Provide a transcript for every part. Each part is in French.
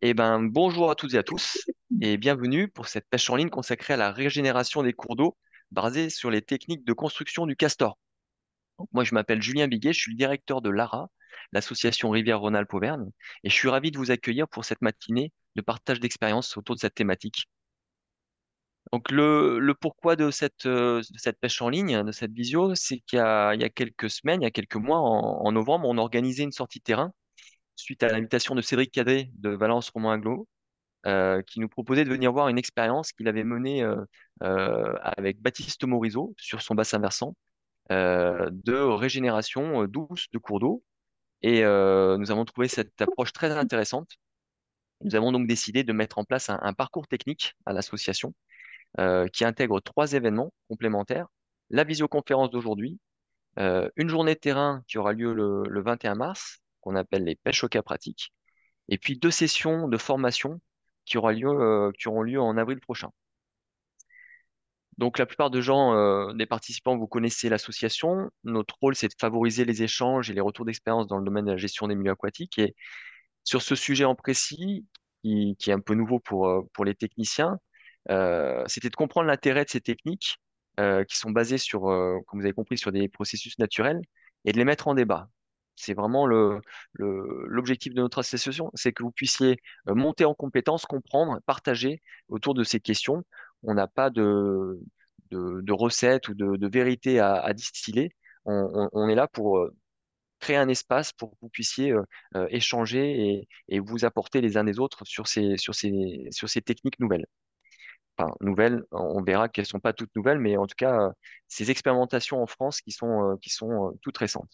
Eh ben, bonjour à toutes et à tous et bienvenue pour cette pêche en ligne consacrée à la régénération des cours d'eau basée sur les techniques de construction du castor. moi, je m'appelle Julien Biguet, je suis le directeur de l'ARA, l'association Rivière-Rhône-Alpes et je suis ravi de vous accueillir pour cette matinée de partage d'expériences autour de cette thématique. Donc, le, pourquoi euh, de cette, pêche en ligne, de cette visio, c'est qu'il y, a quelques semaines, il y a quelques mois, en, novembre, on a organisé une sortie terrain suite à l'invitation de Cédric Cadré de Valence romain Aglo, euh, qui nous proposait de venir voir une expérience qu'il avait menée euh, euh, avec Baptiste Morisot sur son bassin versant de régénération douce de cours d'eau. Et nous avons trouvé cette approche très intéressante. Nous avons donc décidé de mettre en place un, parcours technique à l'association qui intègre trois événements complémentaires. La visioconférence d'aujourd'hui, une journée de terrain qui aura lieu le 21 mars qu'on appelle les pêches au cas pratique, et puis deux sessions de formation qui, lieu, euh, qui auront lieu en avril prochain. Donc la plupart des gens, euh, des participants, vous connaissez l'association. Notre rôle, c'est de favoriser les échanges et les retours d'expérience dans le domaine de la gestion des milieux aquatiques. Et sur ce sujet en précis, qui, est un peu nouveau pour, euh, les techniciens, c'était de comprendre l'intérêt de ces techniques qui sont basées sur, comme vous avez compris, sur des processus naturels et de les mettre en débat. C'est vraiment l'objectif de notre association, c'est que vous puissiez euh, monter en compétences, comprendre, partager autour de ces questions. On n'a pas de, recettes ou de, vérités vérité à, distiller. On, est là pour euh, créer un espace pour que vous puissiez euh, échanger et, vous apporter les uns des autres sur ces, techniques nouvelles. Enfin, nouvelles, on verra qu'elles ne sont pas toutes nouvelles, mais en tout cas, ces expérimentations en France qui sont toutes récentes.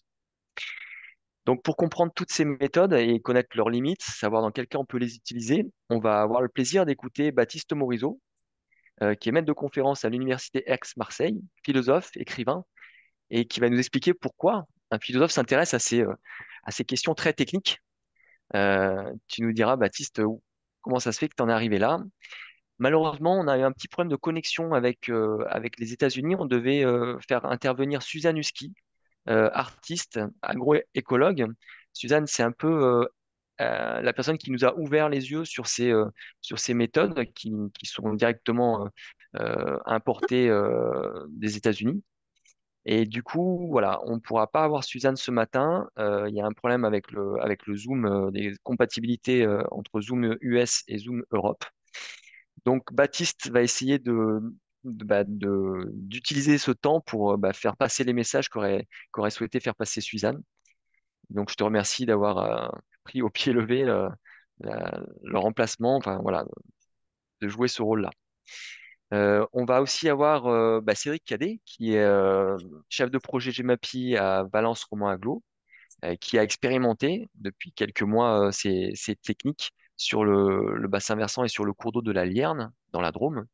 Donc, pour comprendre toutes ces méthodes et connaître leurs limites, savoir dans quel cas on peut les utiliser, on va avoir le plaisir d'écouter Baptiste Morizot, euh, qui est maître de conférence à l'université Aix-Marseille, philosophe, écrivain, et qui va nous expliquer pourquoi un philosophe s'intéresse à, ces, euh, à ces questions très techniques. Euh, tu nous diras, Baptiste, comment ça se fait que tu en es arrivé là Malheureusement, on a eu un petit problème de connexion avec, avec les États-Unis. On devait faire intervenir Suzanne Husky, euh, artiste, agroécologue. Suzanne, c'est un peu euh, euh, la personne qui nous a ouvert les yeux sur ces, sur ces méthodes qui, qui sont directement importées des États-Unis. Et du coup, voilà, on ne pourra pas avoir Suzanne ce matin. Il y a un problème avec le, avec le Zoom, des compatibilités entre Zoom US et Zoom Europe. Donc, Baptiste va essayer de, bah, d'utiliser ce temps pour euh, bah, faire passer les messages qu'aurait souhaité faire passer Suzanne. Donc je te remercie d'avoir euh, pris au pied levé le, remplacement, enfin, voilà, de jouer ce rôle-là. Euh, on va aussi avoir bah, Cédric Cadet, qui est chef de projet Gemapi à Valence romain Aglo, qui a expérimenté depuis quelques mois ces, techniques sur le, le, bassin versant et sur le cours d'eau de la Lierne, dans la Drôme.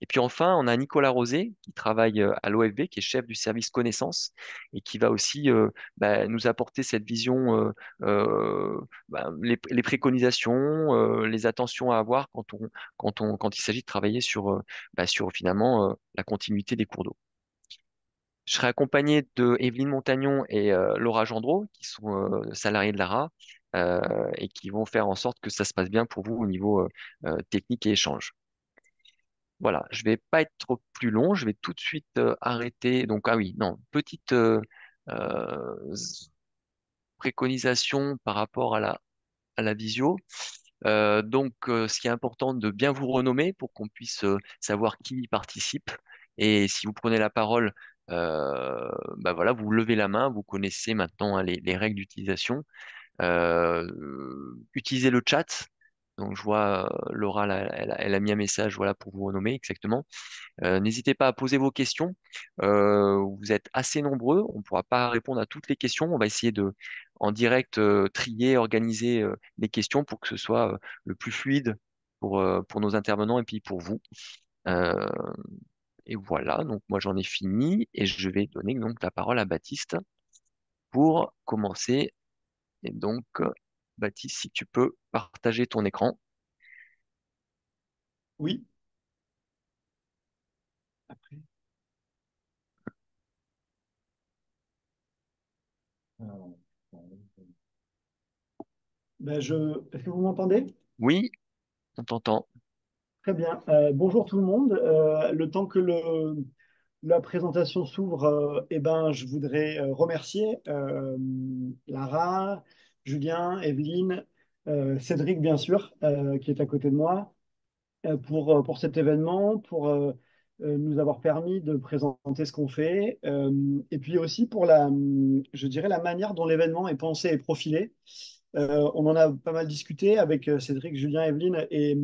Et puis enfin, on a Nicolas Rosé qui travaille euh, à l'OFB, qui est chef du service connaissance et qui va aussi euh, bah, nous apporter cette vision, euh, bah, les, préconisations, les attentions à avoir quand, il s'agit de travailler sur, bah, finalement la continuité des cours d'eau. Je serai accompagné de Evelyne Montagnon et Laura Gendreau, qui sont salariés de l'ARA. et qui vont faire en sorte que ça se passe bien pour vous au niveau technique et échange. Voilà, je ne vais pas être trop plus long, je vais tout de suite euh, arrêter. Donc, ah oui, non, petite euh, euh, préconisation par rapport à la, visio. donc, ce qui est important de bien vous renommer pour qu'on puisse savoir qui y participe. Et si vous prenez la parole, bah voilà, vous levez la main, vous connaissez maintenant hein, les, règles d'utilisation. utilisez le chat donc je vois Laura, elle, a mis un message voilà, pour vous renommer exactement. N'hésitez pas à poser vos questions. vous êtes assez nombreux, on ne pourra pas répondre à toutes les questions. On va essayer de en direct trier, organiser les questions pour que ce soit le plus fluide pour, pour nos intervenants et puis pour vous. et voilà, donc moi j'en ai fini et je vais donner donc la parole à Baptiste pour commencer. Et donc, Baptiste, si tu peux partager ton écran. Oui. Ben, est-ce que vous m'entendez Oui, on t'entend. Très bien. Euh, bonjour tout le monde. Euh, le temps que la présentation s'ouvre, euh, eh ben, je voudrais remercier Lara, Julien, Evelyne, euh, Cédric, bien sûr, euh, qui est à côté de moi, euh, pour, pour cet événement, pour nous avoir permis de présenter ce qu'on fait, et puis aussi pour la, je dirais, la manière dont l'événement est pensé et profilé. on en a pas mal discuté avec Cédric, Julien, Evelyne, et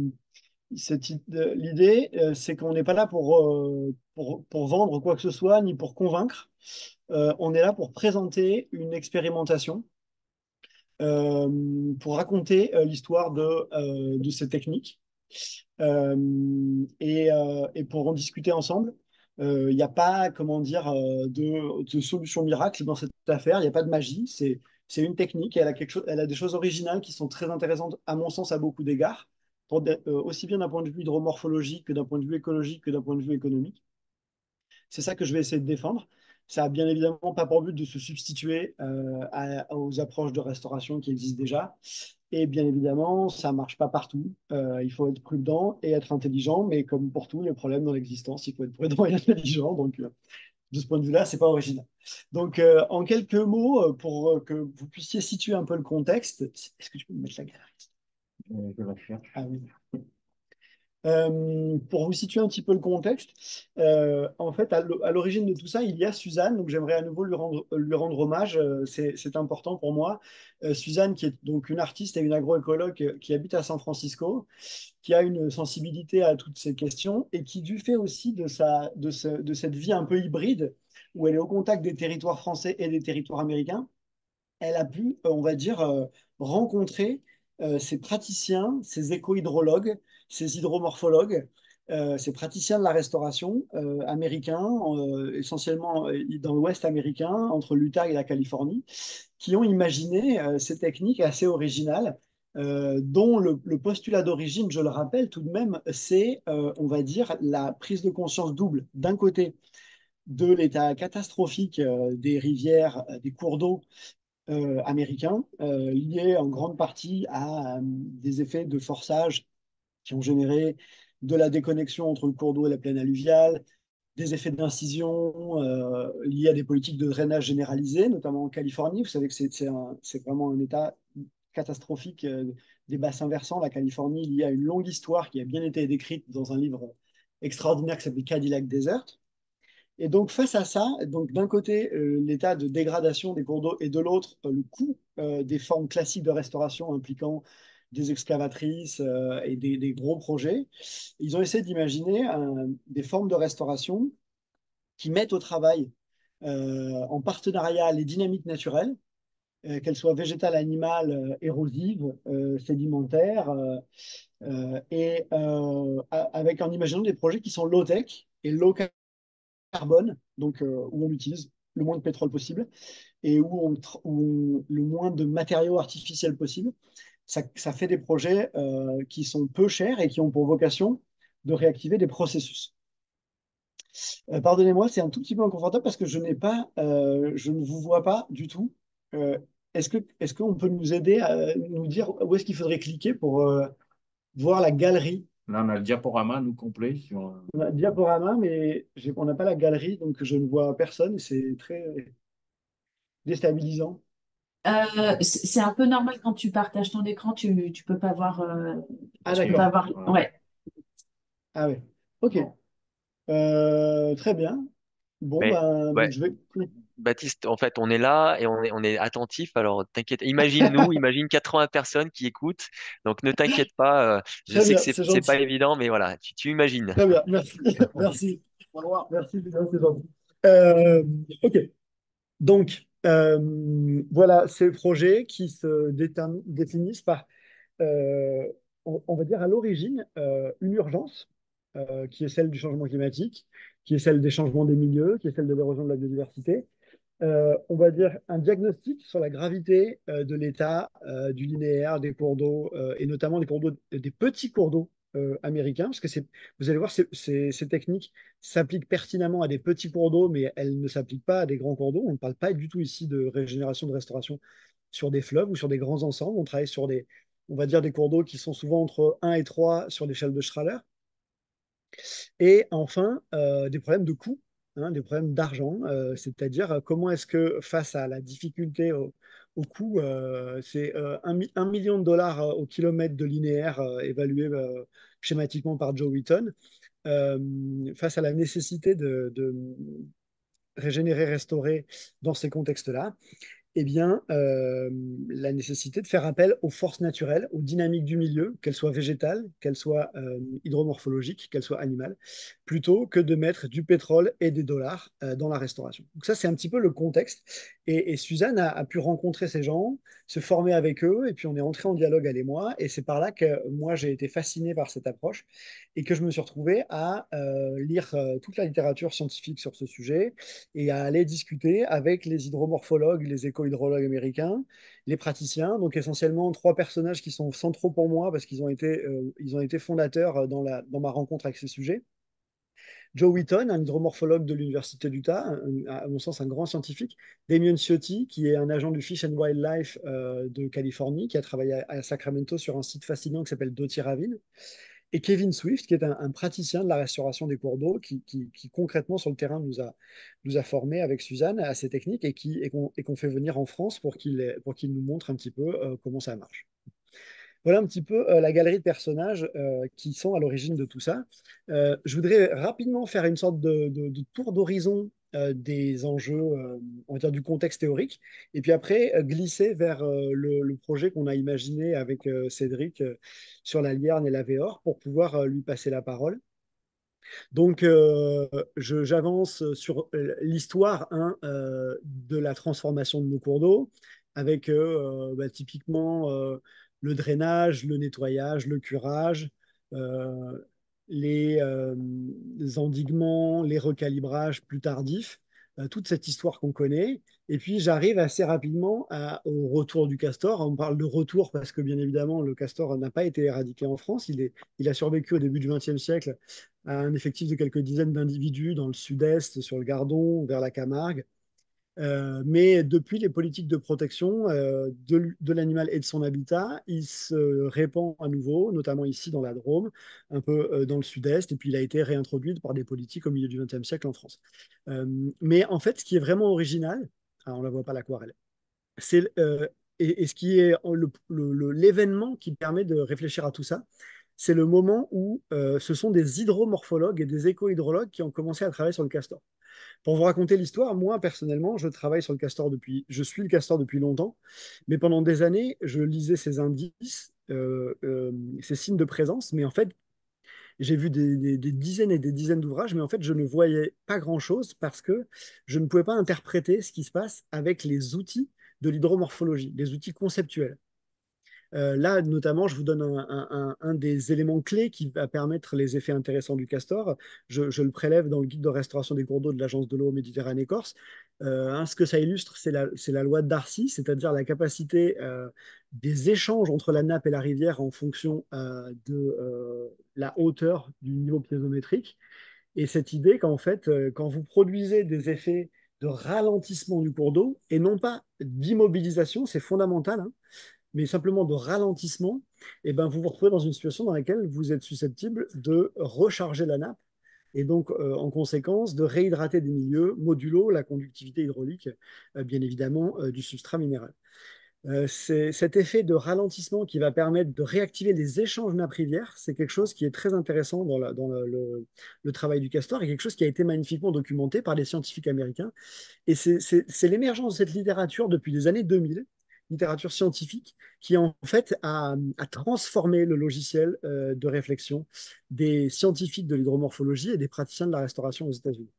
l'idée, c'est qu'on n'est pas là pour, pour, vendre quoi que ce soit, ni pour convaincre. on est là pour présenter une expérimentation euh, pour raconter euh, l'histoire de, euh, de technique techniques et, pour en discuter ensemble. Il n'y a pas, comment dire, de, solution miracle dans cette affaire. Il n'y a pas de magie. C'est une technique. elle a quelque chose, elle a des choses originales qui sont très intéressantes à mon sens à beaucoup d'égards, aussi bien d'un point de vue hydromorphologique que d'un point de vue écologique que d'un point de vue économique. C'est ça que je vais essayer de défendre. Ça n'a bien évidemment pas pour but de se substituer euh, aux approches de restauration qui existent déjà. Et bien évidemment, ça ne marche pas partout. Euh, il faut être prudent et être intelligent, mais comme pour tout, les problèmes dans l'existence, il faut être prudent et intelligent. Donc, euh, de ce point de vue-là, ce n'est pas original. Donc, en quelques mots, pour que vous puissiez situer un peu le contexte, est-ce que tu peux me mettre la galerie Je la cherche. Ah oui. Euh, pour vous situer un petit peu le contexte, euh, en fait, à l'origine de tout ça, il y a Suzanne, donc j'aimerais à nouveau lui rendre, lui rendre hommage, euh, c'est important pour moi. Suzanne, qui est donc une artiste et une agroécologue qui habite à San Francisco, qui a une sensibilité à toutes ces questions et qui, du fait aussi de, sa, de, ce, de cette vie un peu hybride, où elle est au contact des territoires français et des territoires américains, elle a pu, on va dire, rencontrer ces praticiens, ces éco-hydrologues, ces hydromorphologues, euh, ces praticiens de la restauration euh, américains, euh, essentiellement dans l'Ouest américain, entre l'Utah et la Californie, qui ont imaginé ces techniques assez originales, dont le, le postulat d'origine, je le rappelle tout de même, c'est, on va dire, la prise de conscience double. D'un côté, de l'état catastrophique des rivières, des cours d'eau américains, lié en grande partie à des effets de forçage qui ont généré de la déconnexion entre le cours d'eau et la plaine alluviale, des effets d'incision euh, liés à des politiques de drainage généralisées, notamment en Californie. Vous savez que c'est vraiment un état catastrophique euh, des bassins versants. La Californie, il y a une longue histoire qui a bien été décrite dans un livre extraordinaire qui s'appelle Cadillac Desert. Et donc face à ça, donc d'un côté euh, l'état de dégradation des cours d'eau et de l'autre le coût des formes classiques de restauration impliquant des excavatrices euh, et des, gros projets. Ils ont essayé d'imaginer des formes de restauration qui mettent au travail euh, en partenariat les dynamiques naturelles, euh, qu'elles soient végétales, animales, érosives, sédimentaires, et avec en imaginant des projets qui sont low-tech et low-carbone, donc où on utilise le moins de pétrole possible et où on, où le moins de matériaux artificiels possible ça, fait des projets euh, qui sont peu chers et qui ont pour vocation de réactiver des processus. Euh, pardonnez-moi, c'est un tout petit peu inconfortable parce que je n'ai pas, euh, je ne vous vois pas du tout. est-ce que est-ce qu'on peut nous aider à nous dire où est-ce qu'il faudrait cliquer pour voir la galerie Là, on a le diaporama, nous, complet. On a le diaporama, mais on n'a pas la galerie, donc je ne vois personne. C'est très déstabilisant. Euh, c'est un peu normal quand tu partages ton écran, tu ne peux pas voir. Euh, ah, Ouais. Ah oui, ok. Euh, très bien. Bon, bah, je vais. Baptiste, en fait, on est là et on est, on est attentif. Alors, t'inquiète, imagine-nous, imagine 80 personnes qui écoutent. Donc, ne t'inquiète pas. je sais que c'est, c'est pas évident, mais voilà, tu, imagines. Très bien, merci. merci. Merci, ok. Donc, euh, voilà ces projets qui se définissent par, euh, on, va dire à l'origine, euh, une urgence qui est celle du changement climatique, qui est celle des changements des milieux, qui est celle de l'érosion de la biodiversité, on va dire, un diagnostic sur la gravité de l'état du linéaire, des cours d'eau, et notamment des cours des petits cours d'eau américains euh, américain, parce que vous allez voir, ces techniques s'appliquent pertinemment à des petits cours d'eau, mais elles ne s'appliquent pas à des grands cours d'eau. On ne parle pas du tout ici de régénération, de restauration sur des fleuves ou sur des grands ensembles. On travaille sur des, on va dire, des cours d'eau qui sont souvent entre 1 et 3 sur l'échelle de Schraler. Et enfin, euh, des problèmes de coûts, hein, des problèmes d'argent, euh, c'est-à-dire comment est-ce que face à la difficulté, au coût. Euh, c'est euh, un million de dollars euh, au kilomètre de linéaire évalué schématiquement par Joe Wheaton. face à la nécessité de, régénérer, restaurer dans ces contextes-là, eh bien, la nécessité de faire appel aux forces naturelles, aux dynamiques du milieu, qu'elles soient végétales, qu'elles soient hydromorphologiques, qu'elles soient animales, plutôt que de mettre du pétrole et des dollars dans la restauration. Donc ça, c'est un petit peu le contexte. Et, Suzanne a, pu rencontrer ces gens, se former avec eux, et puis on est entré en dialogue, elle et moi. Et c'est par là que moi, j'ai été fasciné par cette approche et que je me suis retrouvé à euh, lire euh, toute la littérature scientifique sur ce sujet et à aller discuter avec les hydromorphologues, les éco-hydrologues américains, les praticiens. Donc essentiellement, trois personnages qui sont centraux pour moi parce qu'ils ont, été, euh, ils ont été fondateurs dans, la, dans ma rencontre avec ces sujets. Joe Wheaton, un hydromorphologue de l'Université d'Utah, à mon sens un grand scientifique, Damien Ciotti, qui est un agent du Fish and Wildlife euh, de Californie, qui a travaillé à, Sacramento sur un site fascinant qui s'appelle Doty Ravine, et Kevin Swift, qui est un, praticien de la restauration des cours d'eau, qui, concrètement sur le terrain nous a, formés avec Suzanne à ces techniques et qu'on et fait venir en France pour qu'il nous montre un petit peu euh, comment ça marche. Voilà un petit peu euh, la galerie de personnages euh, qui sont à l'origine de tout ça. Euh, je voudrais rapidement faire une sorte de, tour d'horizon des enjeux, on va dire du contexte théorique, et puis après glisser vers le, projet qu'on a imaginé avec Cédric sur la Lierne et la Véor pour pouvoir lui passer la parole. Donc, j'avance sur l'histoire hein, de la transformation de nos cours d'eau, avec bah, typiquement le drainage, le nettoyage, le curage, euh, les, les, euh, endiguements, les recalibrages plus tardifs, euh, toute cette histoire qu'on connaît. Et puis j'arrive assez rapidement au retour du castor. On parle de retour parce que bien évidemment le castor n'a pas été éradiqué en France. Il, est, il a survécu au début du XXe siècle à un effectif de quelques dizaines d'individus dans le sud-est, sur le Gardon, vers la Camargue. Euh, mais depuis les politiques de protection euh, de, l'animal et de son habitat, il se répand à nouveau, notamment ici dans la Drôme, un peu euh, dans le sud-est, et puis il a été réintroduit par des politiques au milieu du XXe siècle en France. mais en fait, ce qui est vraiment original, on ne la voit pas l'aquarelle, c'est et, et, ce qui est l'événement qui permet de réfléchir à tout ça, c'est le moment où ce sont des hydromorphologues et des éco-hydrologues qui ont commencé à travailler sur le castor. Pour vous raconter l'histoire, moi personnellement, je travaille sur le castor depuis, je suis le castor depuis longtemps, mais pendant des années, je lisais ces indices, euh, euh, ces signes de présence, mais en fait, j'ai vu des, dizaines et des dizaines d'ouvrages, mais en fait, je ne voyais pas grand-chose parce que je ne pouvais pas interpréter ce qui se passe avec les outils de l'hydromorphologie, les outils conceptuels. Euh, là, notamment, je vous donne un, des éléments clés qui va permettre les effets intéressants du castor. Je, le prélève dans le guide de restauration des cours d'eau de l'Agence de l'eau Méditerranée-Corse. Euh, ce que ça illustre, c'est la, loi de Darcy, c'est-à-dire la capacité euh, des échanges entre la nappe et la rivière en fonction de la hauteur du niveau piézométrique. Et cette idée qu'en fait, quand vous produisez des effets de ralentissement du cours d'eau et non pas d'immobilisation, c'est fondamental. Hein, mais simplement de ralentissement, et eh ben vous vous retrouvez dans une situation dans laquelle vous êtes susceptible de recharger la nappe et donc euh, en conséquence de réhydrater des milieux modulo la conductivité hydraulique, euh, bien évidemment, euh, du substrat minéral. c'est cet effet de ralentissement qui va permettre de réactiver les échanges nappes-rivières. C'est quelque chose qui est très intéressant dans, le, le, travail du castor et quelque chose qui a été magnifiquement documenté par des scientifiques américains. Et c'est l'émergence de cette littérature depuis les années 2000 littérature scientifique qui en fait a, transformé le logiciel euh, de réflexion des scientifiques de l'hydromorphologie et des praticiens de la restauration aux États-Unis.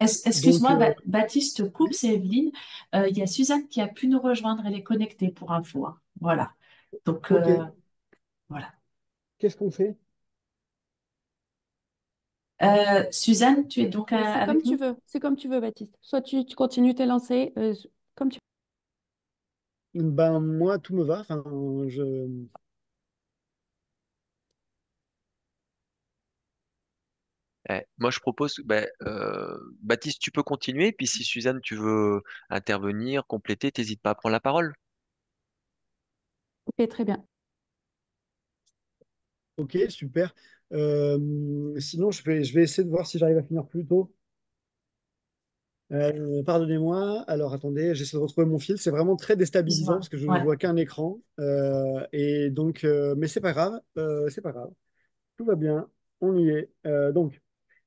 Excuse-moi, euh, euh, Baptiste coupe, c'est Evelyne. Il y a Suzanne qui a pu nous rejoindre, et les connectée pour un hein. fois. Voilà. Donc, voilà. Qu'est-ce qu'on fait Suzanne, tu es donc comme tu veux. C'est comme tu veux, Baptiste. Soit tu, continues tes lancers, comme tu Ben, moi, tout me va. Eh, moi, je propose, ben, euh, Baptiste, tu peux continuer, puis si Suzanne, tu veux intervenir, compléter, t'hésite pas à prendre la parole. Ok, très bien. Ok, super. Euh, sinon, je vais, je vais essayer de voir si j'arrive à finir plus tôt. Euh, pardonnez-moi. Alors attendez, j'essaie de retrouver mon fil. C'est vraiment très déstabilisant parce que je ne vois qu'un écran. Euh, et donc, euh, mais c'est pas grave. c'est pas grave. Tout va bien. On y est. donc,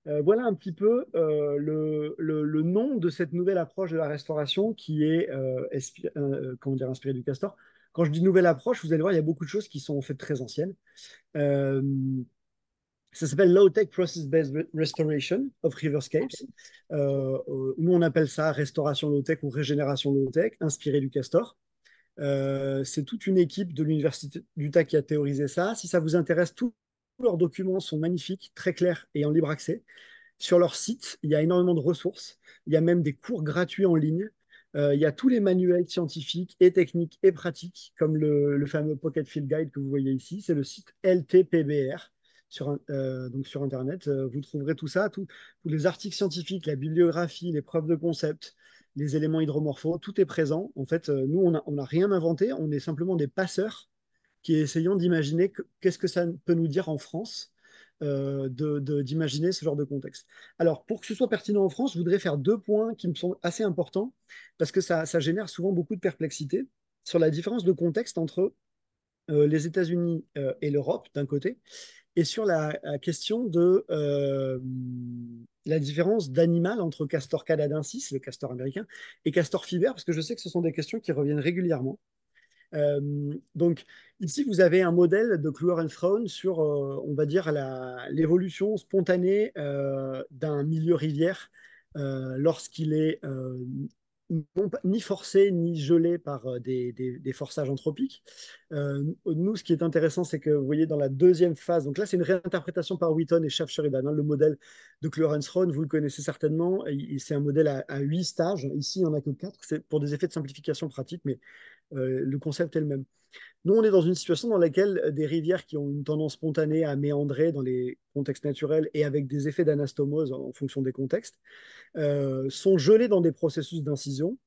voilà un petit peu le, nom de cette nouvelle approche de la restauration qui est comment dire, inspirée du castor. Quand je dis nouvelle approche, vous allez voir, il y a beaucoup de choses qui sont en fait très anciennes. Ça s'appelle Low Tech Process Based Restoration of Riverscapes. Euh, euh, nous, on appelle ça restauration low tech ou régénération low tech, inspirée du castor. Euh, c'est toute une équipe de l'Université d'Utah qui a théorisé ça. Si ça vous intéresse, tous leurs documents sont magnifiques, très clairs et en libre accès. Sur leur site, il y a énormément de ressources. Il y a même des cours gratuits en ligne. Euh, il y a tous les manuels scientifiques et techniques et pratiques, comme le, le fameux Pocket Field Guide que vous voyez ici. C'est le site LTPBR sur, euh, donc sur Internet. Euh, vous trouverez tout ça, tous les articles scientifiques, la bibliographie, les preuves de concept, les éléments hydromorphaux, tout est présent. En fait, euh, nous, on n'a rien inventé, on est simplement des passeurs qui essayons d'imaginer qu'est-ce que ça peut nous dire en France euh, d'imaginer ce genre de contexte. Alors, pour que ce soit pertinent en France, je voudrais faire deux points qui me sont assez importants, parce que ça, ça génère souvent beaucoup de perplexité sur la différence de contexte entre les États-Unis et l'Europe, d'un côté, et sur la, question de euh, la différence d'animal entre castor canadensis, le castor américain, et castor fiber, parce que je sais que ce sont des questions qui reviennent régulièrement. Euh, donc ici, vous avez un modèle de Kluwer and Fraun sur, euh, on va dire, l'évolution spontanée d'un milieu rivière lorsqu'il est ni forcés ni gelés par euh, des, des, forçages anthropiques. Euh, nous, ce qui est intéressant, c'est que vous voyez dans la deuxième phase, donc là, c'est une réinterprétation par Wheaton et Schaff-Sheridan, le modèle de Clarence Rohn, vous le connaissez certainement, c'est un modèle à, huit stages, ici, il n'y en a que 4, c'est pour des effets de simplification pratique, mais euh, le concept est le même. Nous, on est dans une situation dans laquelle des rivières qui ont une tendance spontanée à méandrer dans les contextes naturels et avec des effets d'anastomose en fonction des contextes, euh, sont gelées dans des processus d'incision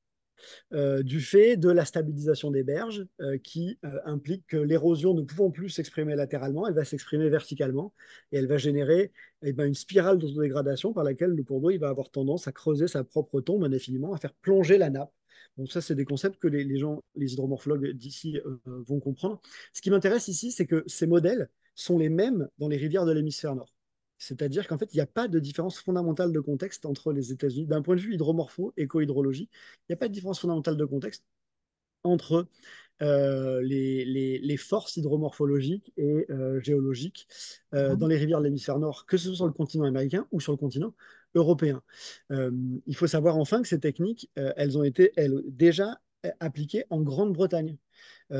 euh, du fait de la stabilisation des berges qui implique que l'érosion ne pouvant plus s'exprimer latéralement, elle va s'exprimer verticalement et elle va générer eh ben, une spirale d'autodégradation par laquelle le cours d'eau va avoir tendance à creuser sa propre tombe indéfiniment, à faire plonger la nappe donc ça, c'est des concepts que les, gens, les hydromorphologues d'ici euh, vont comprendre. Ce qui m'intéresse ici, c'est que ces modèles sont les mêmes dans les rivières de l'hémisphère nord. C'est-à-dire qu'en fait, il n'y a pas de différence fondamentale de contexte entre les États-Unis. D'un point de vue hydromorpho, éco-hydrologie, il n'y a pas de différence fondamentale de contexte entre euh, les, forces hydromorphologiques et euh, géologiques mhm. dans les rivières de l'hémisphère nord, que ce soit sur le continent américain ou sur le continent européen. Euh, il faut savoir enfin que ces techniques, euh, elles ont été déjà euh, appliquées en Grande-Bretagne.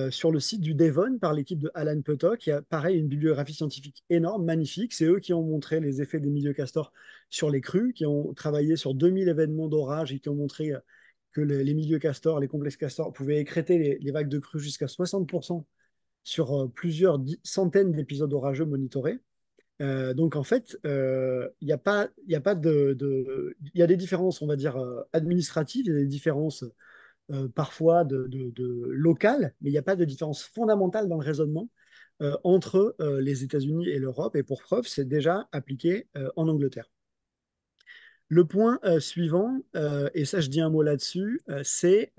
sur le site du Devon par l'équipe de Alan Petok. qui a pareil une bibliographie scientifique énorme, magnifique. C'est eux qui ont montré les effets des milieux castors sur les crues, qui ont travaillé sur 2000 événements d'orage et qui ont montré que les, milieux castors, les complexes castors pouvaient écréter les, vagues de crues jusqu'à 60% sur plusieurs centaines d'épisodes orageux monitorés. Euh, donc en fait, euh, il a pas, y a pas de, il y a des différences, on va dire euh, administratives, il y a des différences parfois de, locales, mais il n'y a pas de différence fondamentale dans le raisonnement entre les États-Unis et l'Europe. Et pour preuve, c'est déjà appliqué en Angleterre. Le point suivant, et ça je dis un mot là-dessus, c'est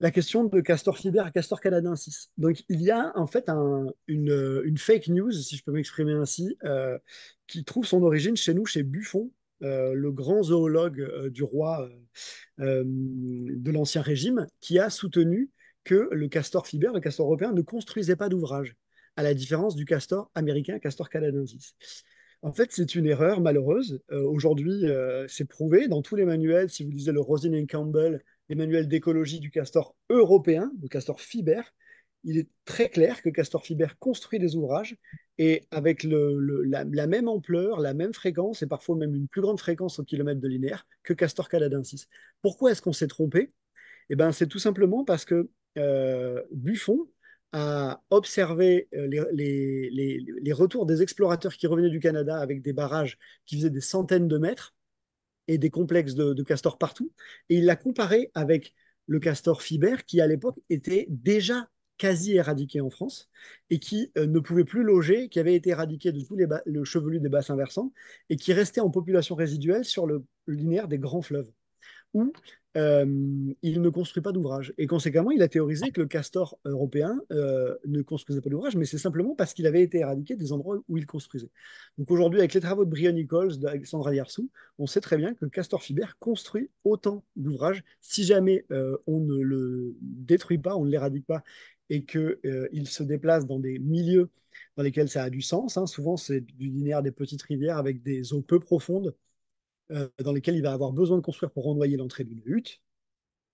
la question de Castor Fiber, à Castor Canadensis. Donc, il y a en fait euh, une, fake news, si je peux m'exprimer ainsi, euh, qui trouve son origine chez nous, chez Buffon, euh, le grand zoologue du roi de l'Ancien Régime, qui a soutenu que le castor fiber, le castor européen, ne construisait pas d'ouvrage, à la différence du castor américain, castor canadensis. En fait, c'est une erreur malheureuse. Aujourd'hui, c'est prouvé dans tous les manuels. Si vous lisez le et Campbell, les manuels d'écologie du castor européen, le castor fiber, il est très clair que Castor Fiber construit des ouvrages et avec la, même ampleur, la même fréquence et parfois même une plus grande fréquence au kilomètre de linéaire que Castor 6 Pourquoi est-ce qu'on s'est trompé Eh ben, c'est tout simplement parce que euh, Buffon a observé euh, les, retours des explorateurs qui revenaient du Canada avec des barrages qui faisaient des centaines de mètres et des complexes de, castors partout. Et il l'a comparé avec le castor fibère qui, à l'époque, était déjà quasi éradiqué en France et qui euh, ne pouvait plus loger, qui avait été éradiqué de tous les chevelus des bassins versants et qui restait en population résiduelle sur le linéaire des grands fleuves, où euh, il ne construit pas d'ouvrage. Et conséquemment, il a théorisé que le castor européen euh, ne construisait pas d'ouvrage, mais c'est simplement parce qu'il avait été éradiqué des endroits où il construisait. Donc aujourd'hui, avec les travaux de Brian Nichols, d'Alexandra Liarsou, on sait très bien que le castor fiber construit autant d'ouvrages. Si jamais euh, on ne le détruit pas, on ne l'éradique pas, et qu'il se déplace dans des milieux dans lesquels ça a du sens, hein, souvent c'est du linéaire des petites rivières avec des eaux peu profondes, euh, dans lesquels il va avoir besoin de construire pour renvoyer l'entrée d'une hutte.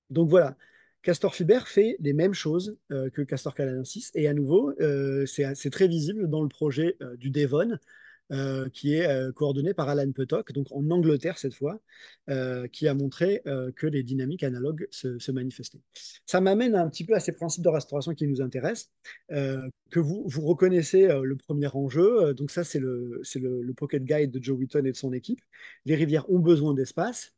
Donc voilà, Castor Fiber fait les mêmes choses euh, que Castor Calanensis et à nouveau, euh, c'est très visible dans le projet du Devon, euh, qui est euh, coordonné par Alan Petock, donc en Angleterre cette fois, euh, qui a montré que les dynamiques analogues se, manifestaient. Ça m'amène un petit peu à ces principes de restauration qui nous intéressent, que vous, vous reconnaissez le premier enjeu, donc ça c'est le, pocket guide de Joe Whitton et de son équipe. Les rivières ont besoin d'espace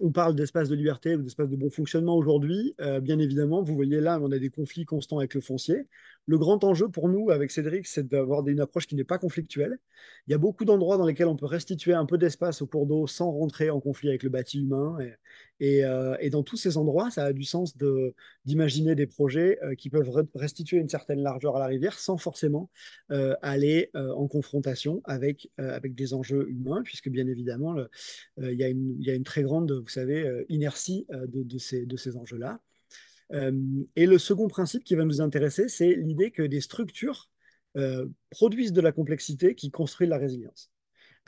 on parle d'espace de liberté ou d'espace de bon fonctionnement aujourd'hui. Euh, bien évidemment, vous voyez là, on a des conflits constants avec le foncier. Le grand enjeu pour nous, avec Cédric, c'est d'avoir une approche qui n'est pas conflictuelle. Il y a beaucoup d'endroits dans lesquels on peut restituer un peu d'espace au cours d'eau sans rentrer en conflit avec le bâti humain euh, et, dans tous ces endroits, ça a du sens d'imaginer des projets euh, qui peuvent restituer une certaine largeur à la rivière sans forcément euh, aller en confrontation avec, avec des enjeux humains, puisque bien évidemment, il y, y, a une très grande, vous savez, inertie de, ces, de ces enjeux-là. et le second principe qui va nous intéresser, c'est l'idée que des structures produisent de la complexité qui construit de la résilience.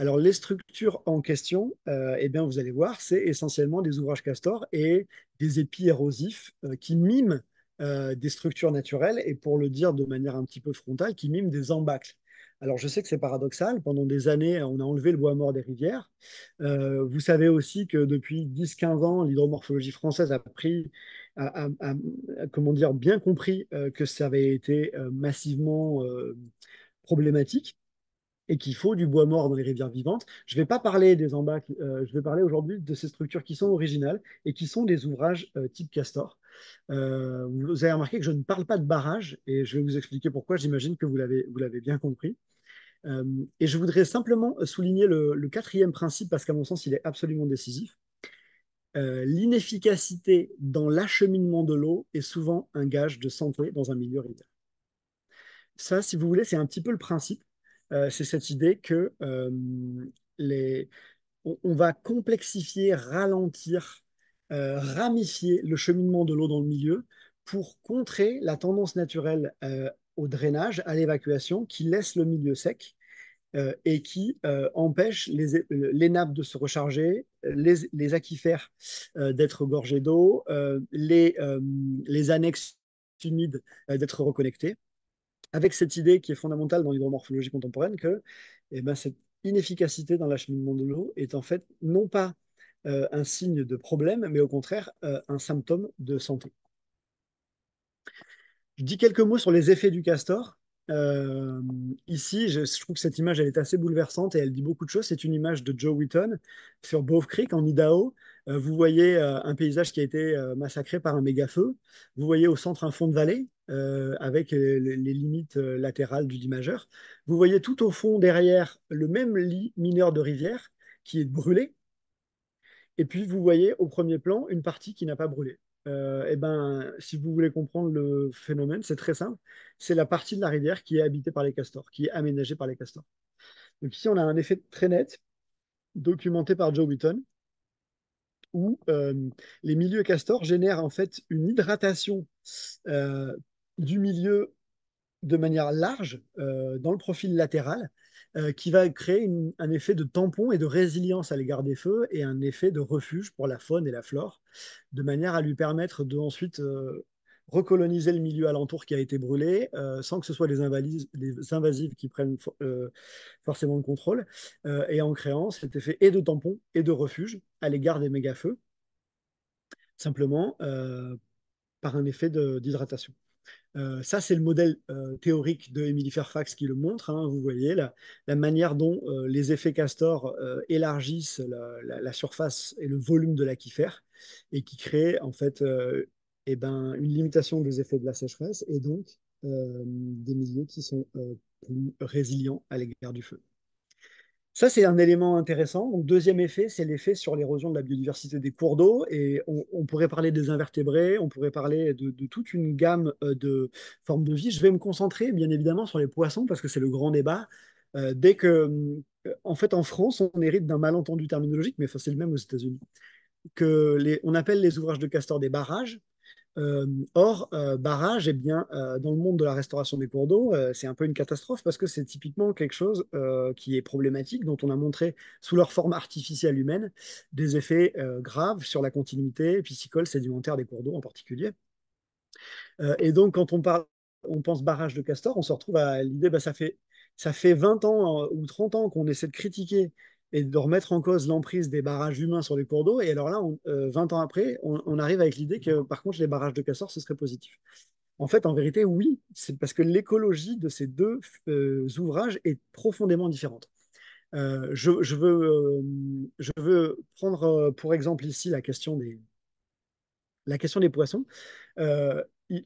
Alors, les structures en question, euh, eh bien, vous allez voir, c'est essentiellement des ouvrages castors et des épis érosifs euh, qui miment euh, des structures naturelles et, pour le dire de manière un petit peu frontale, qui miment des embâcles. Alors, je sais que c'est paradoxal. Pendant des années, on a enlevé le bois mort des rivières. vous savez aussi que depuis 10-15 ans, l'hydromorphologie française a pris, comment dire, bien compris que ça avait été massivement problématique et qu'il faut du bois mort dans les rivières vivantes. Je ne vais pas parler des embâcles, euh, je vais parler aujourd'hui de ces structures qui sont originales et qui sont des ouvrages euh, type castor. Euh, vous avez remarqué que je ne parle pas de barrage et je vais vous expliquer pourquoi, j'imagine que vous l'avez bien compris. et je voudrais simplement souligner le, le quatrième principe parce qu'à mon sens, il est absolument décisif. L'inefficacité dans l'acheminement de l'eau est souvent un gage de santé dans un milieu rivière. Ça, si vous voulez, c'est un petit peu le principe. Euh, c'est cette idée que euh, les, on, va complexifier, ralentir, euh, ramifier le cheminement de l'eau dans le milieu pour contrer la tendance naturelle au drainage, à l'évacuation, qui laisse le milieu sec et qui empêche les, nappes de se recharger, les, les aquifères d'être gorgés d'eau, les, les annexes humides d'être reconnectées avec cette idée qui est fondamentale dans l'hydromorphologie contemporaine que eh ben, cette inefficacité dans l'acheminement de l'eau est en fait non pas euh, un signe de problème, mais au contraire euh, un symptôme de santé. Je dis quelques mots sur les effets du castor. Euh, ici, je, trouve que cette image elle est assez bouleversante et elle dit beaucoup de choses. C'est une image de Joe Wheaton sur Bove Creek en Idaho. vous voyez un paysage qui a été massacré par un méga feu. Vous voyez au centre un fond de vallée euh, avec euh, les, limites euh, latérales du lit majeur. Vous voyez tout au fond derrière le même lit mineur de rivière qui est brûlé. Et puis vous voyez au premier plan une partie qui n'a pas brûlé. et eh ben, si vous voulez comprendre le phénomène, c'est très simple. C'est la partie de la rivière qui est habitée par les castors, qui est aménagée par les castors. Donc ici, on a un effet très net, documenté par Joe Wheaton, où les milieux castors génèrent en fait une hydratation euh, du milieu de manière large euh, dans le profil latéral, euh, qui va créer un effet de tampon et de résilience à l'égard des feux et un effet de refuge pour la faune et la flore, de manière à lui permettre de ensuite euh, recoloniser le milieu alentour qui a été brûlé, sans que ce soit les, invasives qui prennent forcément le contrôle, et en créant cet effet et de tampon et de refuge à l'égard des méga-feux, simplement par un effet d'hydratation. Euh, ça, c'est le modèle euh, théorique de Emily Fairfax qui le montre. Hein, vous voyez la, manière dont euh, les effets castor élargissent la, surface et le volume de l'aquifère et qui crée en fait eh ben, une limitation des effets de la sécheresse et donc des milieux qui sont plus résilients à l'égard du feu. Ça, c'est un élément intéressant. Donc, deuxième effet, c'est l'effet sur l'érosion de la biodiversité des cours d'eau. Et on, pourrait parler des invertébrés, on pourrait parler de, toute une gamme euh, de formes de vie. Je vais me concentrer, bien évidemment, sur les poissons parce que c'est le grand débat. Euh, dès que, euh, en fait, en France, on hérite d'un malentendu terminologique, mais c'est le même aux États-Unis, que les, on appelle les ouvrages de castor des barrages euh, or, euh, barrage, eh bien, euh, dans le monde de la restauration des cours d'eau, c'est un peu une catastrophe parce que c'est typiquement quelque chose qui est problématique, dont on a montré sous leur forme artificielle humaine des effets graves sur la continuité piscicole sédimentaire des cours d'eau en particulier. et donc, quand on parle, on pense barrage de castor, on se retrouve à l'idée, bah, fait ça fait 20 ans ou 30 ans qu'on essaie de critiquer et de remettre en cause l'emprise des barrages humains sur les cours d'eau. Et alors là, on, 20 euh, ans après, on, arrive avec l'idée que par contre, les barrages de Cassor, ce serait positif. En fait, en vérité, oui, c'est parce que l'écologie de ces deux euh, ouvrages est profondément différente. Euh, je, veux, je, veux, prendre pour exemple ici la question des, la question des poissons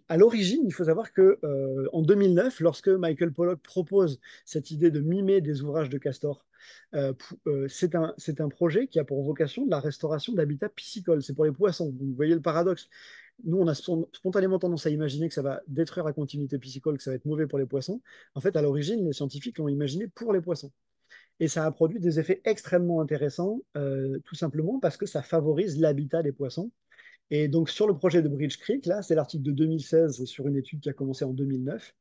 à l'origine, il faut savoir que euh, en 2009, lorsque Michael Pollock propose cette idée de mimer des ouvrages de Castor, euh, euh, c'est un, projet qui a pour vocation de la restauration d'habitats piscicoles. C'est pour les poissons. vous voyez le paradoxe. Nous, on a spontanément tendance à imaginer que ça va détruire la continuité piscicole, que ça va être mauvais pour les poissons. En fait, à l'origine, les scientifiques l'ont imaginé pour les poissons. Et ça a produit des effets extrêmement intéressants, tout simplement parce que ça favorise l'habitat des poissons et donc, sur le projet de Bridge Creek, là, c'est l'article de 2016 sur une étude qui a commencé en 2009.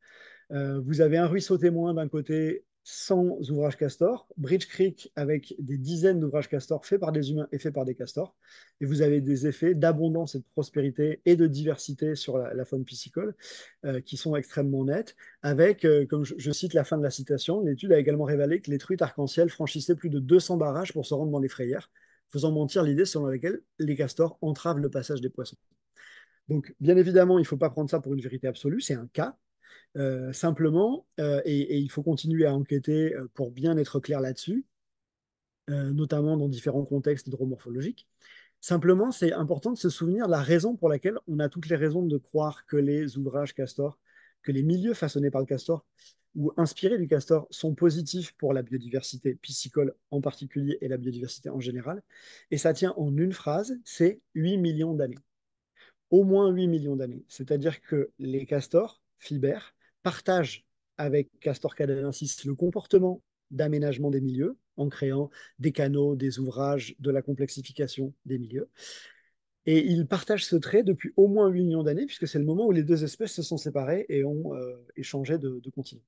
Euh, vous avez un ruisseau témoin d'un côté sans ouvrages castors, Bridge Creek avec des dizaines d'ouvrages castors faits par des humains et faits par des castors, et vous avez des effets d'abondance et de prospérité et de diversité sur la, faune piscicole euh, qui sont extrêmement nets, avec, euh, comme je, je, cite la fin de la citation, l'étude a également révélé que les truites arc-en-ciel franchissaient plus de 200 barrages pour se rendre dans les frayères, faisant mentir l'idée selon laquelle les castors entravent le passage des poissons. Donc, bien évidemment, il ne faut pas prendre ça pour une vérité absolue, c'est un cas. Euh, simplement, euh, et, il faut continuer à enquêter euh, pour bien être clair là-dessus, notamment dans différents contextes hydromorphologiques. Simplement, c'est important de se souvenir la raison pour laquelle on a toutes les raisons de croire que les ouvrages castors, que les milieux façonnés par le castor ou inspirés du castor sont positifs pour la biodiversité piscicole en particulier et la biodiversité en général. Et ça tient en une phrase, c'est 8 millions d'années. Au moins 8 millions d'années. C'est-à-dire que les castors, Fiber, partagent avec Castor canadensis le comportement d'aménagement des milieux en créant des canaux, des ouvrages, de la complexification des milieux. Et ils partagent ce trait depuis au moins 8 millions d'années, puisque c'est le moment où les deux espèces se sont séparées et ont euh, échangé de, de continent.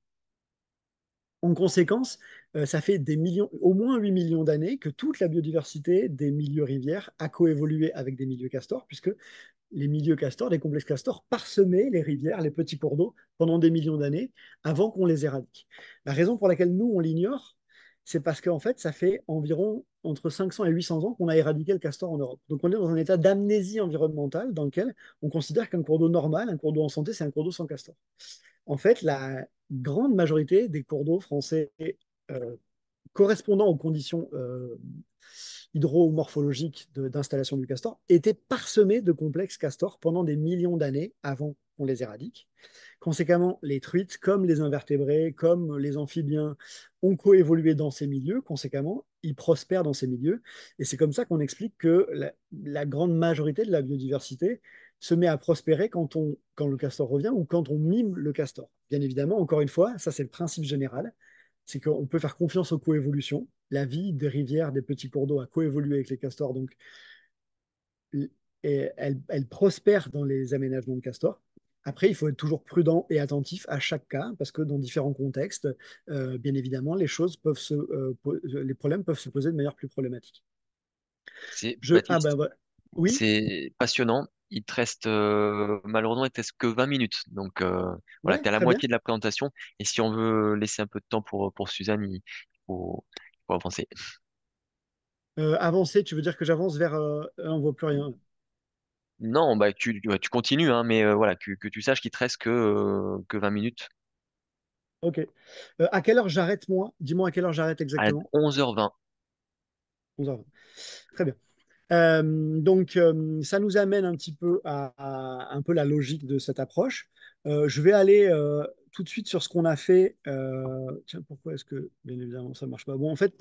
En conséquence, euh, ça fait des millions, au moins 8 millions d'années que toute la biodiversité des milieux rivières a coévolué avec des milieux castors, puisque les milieux castors, les complexes castors parsemaient les rivières, les petits cours d'eau pendant des millions d'années avant qu'on les éradique. La raison pour laquelle nous, on l'ignore, c'est parce qu'en fait, ça fait environ entre 500 et 800 ans qu'on a éradiqué le castor en Europe. Donc on est dans un état d'amnésie environnementale dans lequel on considère qu'un cours d'eau normal, un cours d'eau en santé, c'est un cours d'eau sans castor. En fait, la, grande majorité des cours d'eau français euh, correspondant aux conditions euh, hydromorphologiques d'installation du castor étaient parsemés de complexes castors pendant des millions d'années avant qu'on les éradique. Conséquemment, les truites, comme les invertébrés, comme les amphibiens, ont coévolué dans ces milieux. Conséquemment, ils prospèrent dans ces milieux. Et c'est comme ça qu'on explique que la, grande majorité de la biodiversité se met à prospérer quand, on, quand le castor revient ou quand on mime le castor. Bien évidemment, encore une fois, ça c'est le principe général, c'est qu'on peut faire confiance aux coévolutions. La vie des rivières, des petits cours d'eau a coévolué avec les castors, donc et elle, elle, prospère dans les aménagements de castors. Après, il faut être toujours prudent et attentif à chaque cas, parce que dans différents contextes, euh, bien évidemment, les choses peuvent se, euh, les problèmes peuvent se poser de manière plus problématique. c'est ah, bah, passionnant il te reste malheureusement il te reste que 20 minutes. Donc voilà, tu as la moitié de la présentation. Et si on veut laisser un peu de temps pour, pour Suzanne, il faut, avancer. avancer, tu veux dire que j'avance vers... On euh, on voit plus rien. Non, bah tu, continues, hein, mais voilà, que, tu saches qu'il te reste que, que 20 minutes. Ok. à quelle heure j'arrête moi? Dis-moi à quelle heure j'arrête À exactement. 11h20. 11h20. Très bien. Euh, donc, euh, ça nous amène un petit peu à, un peu la logique de cette approche. Euh, je vais aller tout de suite sur ce qu'on a fait. Euh, tiens, pourquoi est-ce que, bien évidemment, ça ne marche pas Bon, en fait,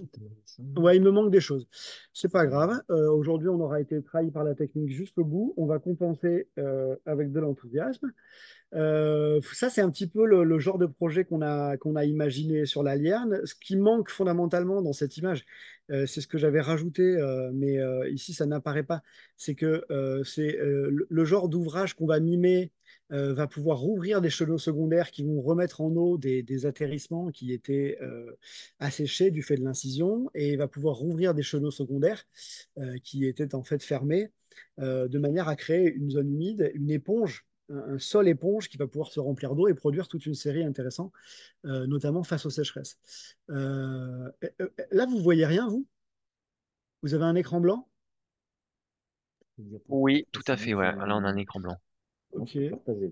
ouais, il me manque des choses. C'est pas grave. Euh, aujourd'hui, on aura été trahi par la technique jusqu'au bout. On va compenser euh, avec de l'enthousiasme. ça, c'est un petit peu le, genre de projet qu'on a, qu'on a imaginé sur la Lierne. Ce qui manque fondamentalement dans cette image, c'est ce que j'avais rajouté, mais ici, ça n'apparaît pas. C'est que c'est le genre d'ouvrage qu'on va mimer euh, va pouvoir rouvrir des chenaux secondaires qui vont remettre en eau des, atterrissements qui étaient euh, asséchés du fait de l'incision et va pouvoir rouvrir des chenaux secondaires euh, qui étaient en fait fermés de manière à créer une zone humide, une éponge un sol éponge qui va pouvoir se remplir d'eau et produire toute une série intéressante, notamment face aux sécheresses. là, vous voyez rien, vous Vous avez un écran blanc Oui, tout à fait. Ouais. Là, on a un écran blanc. Donc,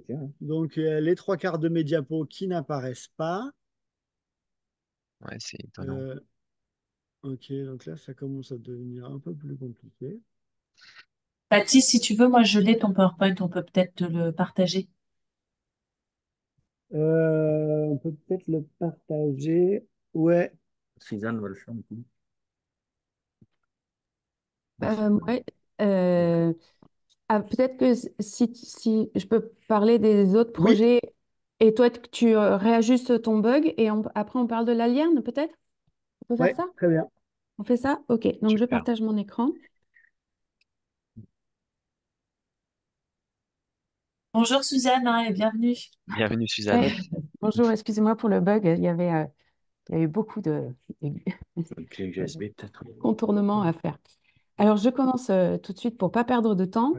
hein. euh, les trois quarts de mes diapos qui n'apparaissent pas. Ouais, c'est étonnant. Euh, ok, donc là, ça commence à devenir un peu plus compliqué. Baptiste, si tu veux, moi, je l'ai ton PowerPoint. On peut peut-être le partager. Euh, on peut peut-être le partager. Ouais. Suzanne va le faire, du coup. ouais. Ah, peut-être que si, je peux parler des autres projets et toi tu euh, réajustes ton bug et après on parle de la peut-être? On peut faire ça? très bien. On fait ça? Ok, donc je partage mon écran. Bonjour Suzanne hein, et bienvenue. Bienvenue, Suzanne. Bonjour, excusez-moi pour le bug, il y avait, euh, il y eu beaucoup de, contournements à faire. Alors, je commence euh, tout de suite pour ne pas perdre de temps.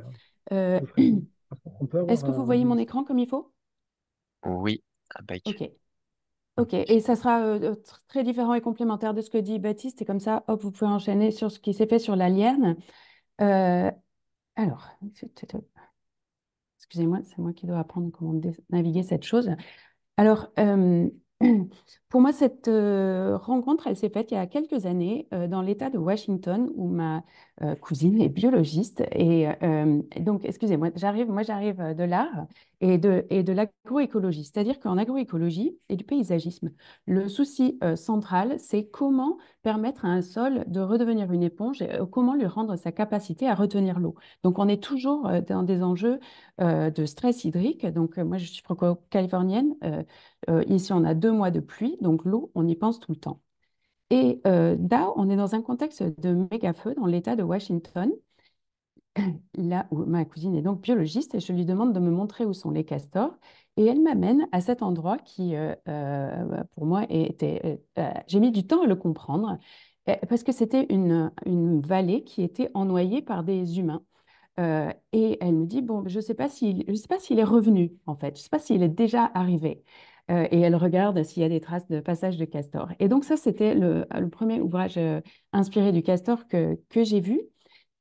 Euh, est-ce que vous voyez mon écran comme il faut Oui, ah bah, Ok. et ça sera euh, très différent et complémentaire de ce que dit Baptiste. Et comme ça, hop, vous pouvez enchaîner sur ce qui s'est fait sur la alors, excusez-moi, c'est moi qui dois apprendre comment naviguer cette chose. Alors, Pour moi, cette euh, rencontre, elle s'est faite il y a quelques années euh, dans l'État de Washington où ma euh, cousine est biologiste. Et donc, excusez-moi, j'arrive, moi j'arrive de l'art et de, l'agroécologie. C'est-à-dire qu'en agroécologie et du paysagisme, le souci euh, central, c'est comment permettre à un sol de redevenir une éponge et euh, comment lui rendre sa capacité à retenir l'eau. Donc, on est toujours euh, dans des enjeux de stress hydrique. Donc, moi, je suis pro californienne ici, on a deux mois de pluie, donc l'eau, on y pense tout le temps. Et là, on est dans un contexte de méga-feu dans l'État de Washington. là où ma cousine est donc biologiste et je lui demande de me montrer où sont les castors. Et elle m'amène à cet endroit qui, euh, euh, pour moi, était. Euh, j'ai mis du temps à le comprendre parce que c'était une, vallée qui était ennoyée par des humains. et elle me dit Bon, je ne sais pas s'il est revenu, en fait. Je ne sais pas s'il est déjà arrivé. et elle regarde s'il y a des traces de passage de castors Et donc ça, c'était le, premier ouvrage inspiré du castor que j'ai vu.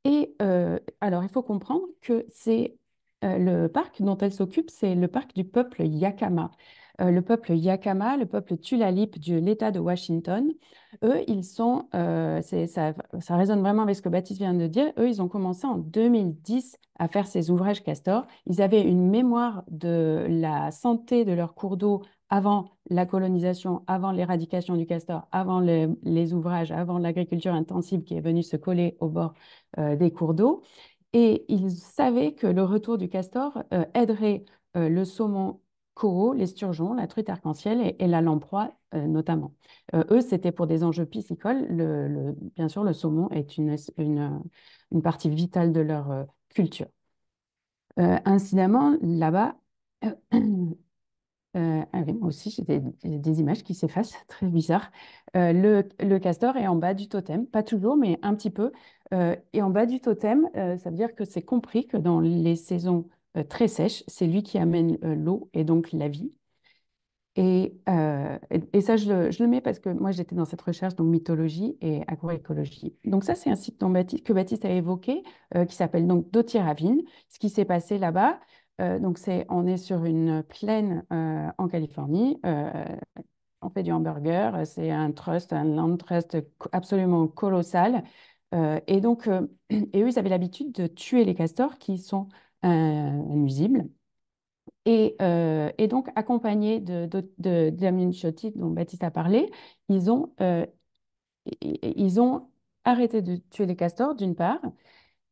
Et euh, alors, il faut comprendre que c'est euh, le parc dont elle s'occupe, c'est le parc du peuple Yakama. Euh, le peuple Yakama, le peuple Tulalip de l'État de Washington, eux, ils sont, ça, ça résonne vraiment avec ce que Baptiste vient de dire, eux, ils ont commencé en 2010 à faire ces ouvrages castors. Ils avaient une mémoire de la santé de leur cours d'eau avant la colonisation, avant l'éradication du castor, avant les ouvrages, avant l'agriculture intensive qui est venue se coller au bord euh, des cours d'eau. Et ils savaient que le retour du castor euh, aiderait euh, le saumon coraux, les sturgeons, la truite arc-en-ciel et, la lamproie notamment. eux, c'était pour des enjeux piscicoles. Le, bien sûr, le saumon est une, une partie vitale de leur culture. incidemment, là-bas, Euh, ah moi aussi, j'ai des, images qui s'effacent, très bizarre. Euh, le, castor est en bas du totem, pas toujours, mais un petit peu. Euh, et en bas du totem, euh, ça veut dire que c'est compris que dans les saisons très sèches, c'est lui qui amène l'eau et donc la vie. Et, ça, je, le, mets parce que moi, j'étais dans cette recherche, donc mythologie et agroécologie. Donc ça, c'est un site que Baptiste a évoqué, qui s'appelle donc Dotiravine. Ce qui s'est passé là-bas, euh, donc, on est sur une plaine euh, en Californie. Euh, on fait du hamburger. C'est un trust, un land trust absolument colossal. et donc, eux, ils avaient l'habitude de tuer les castors qui sont nuisibles. Et, donc, accompagnés de, Damien Chotti, dont Baptiste a parlé, ils ont arrêté de tuer les castors, d'une part,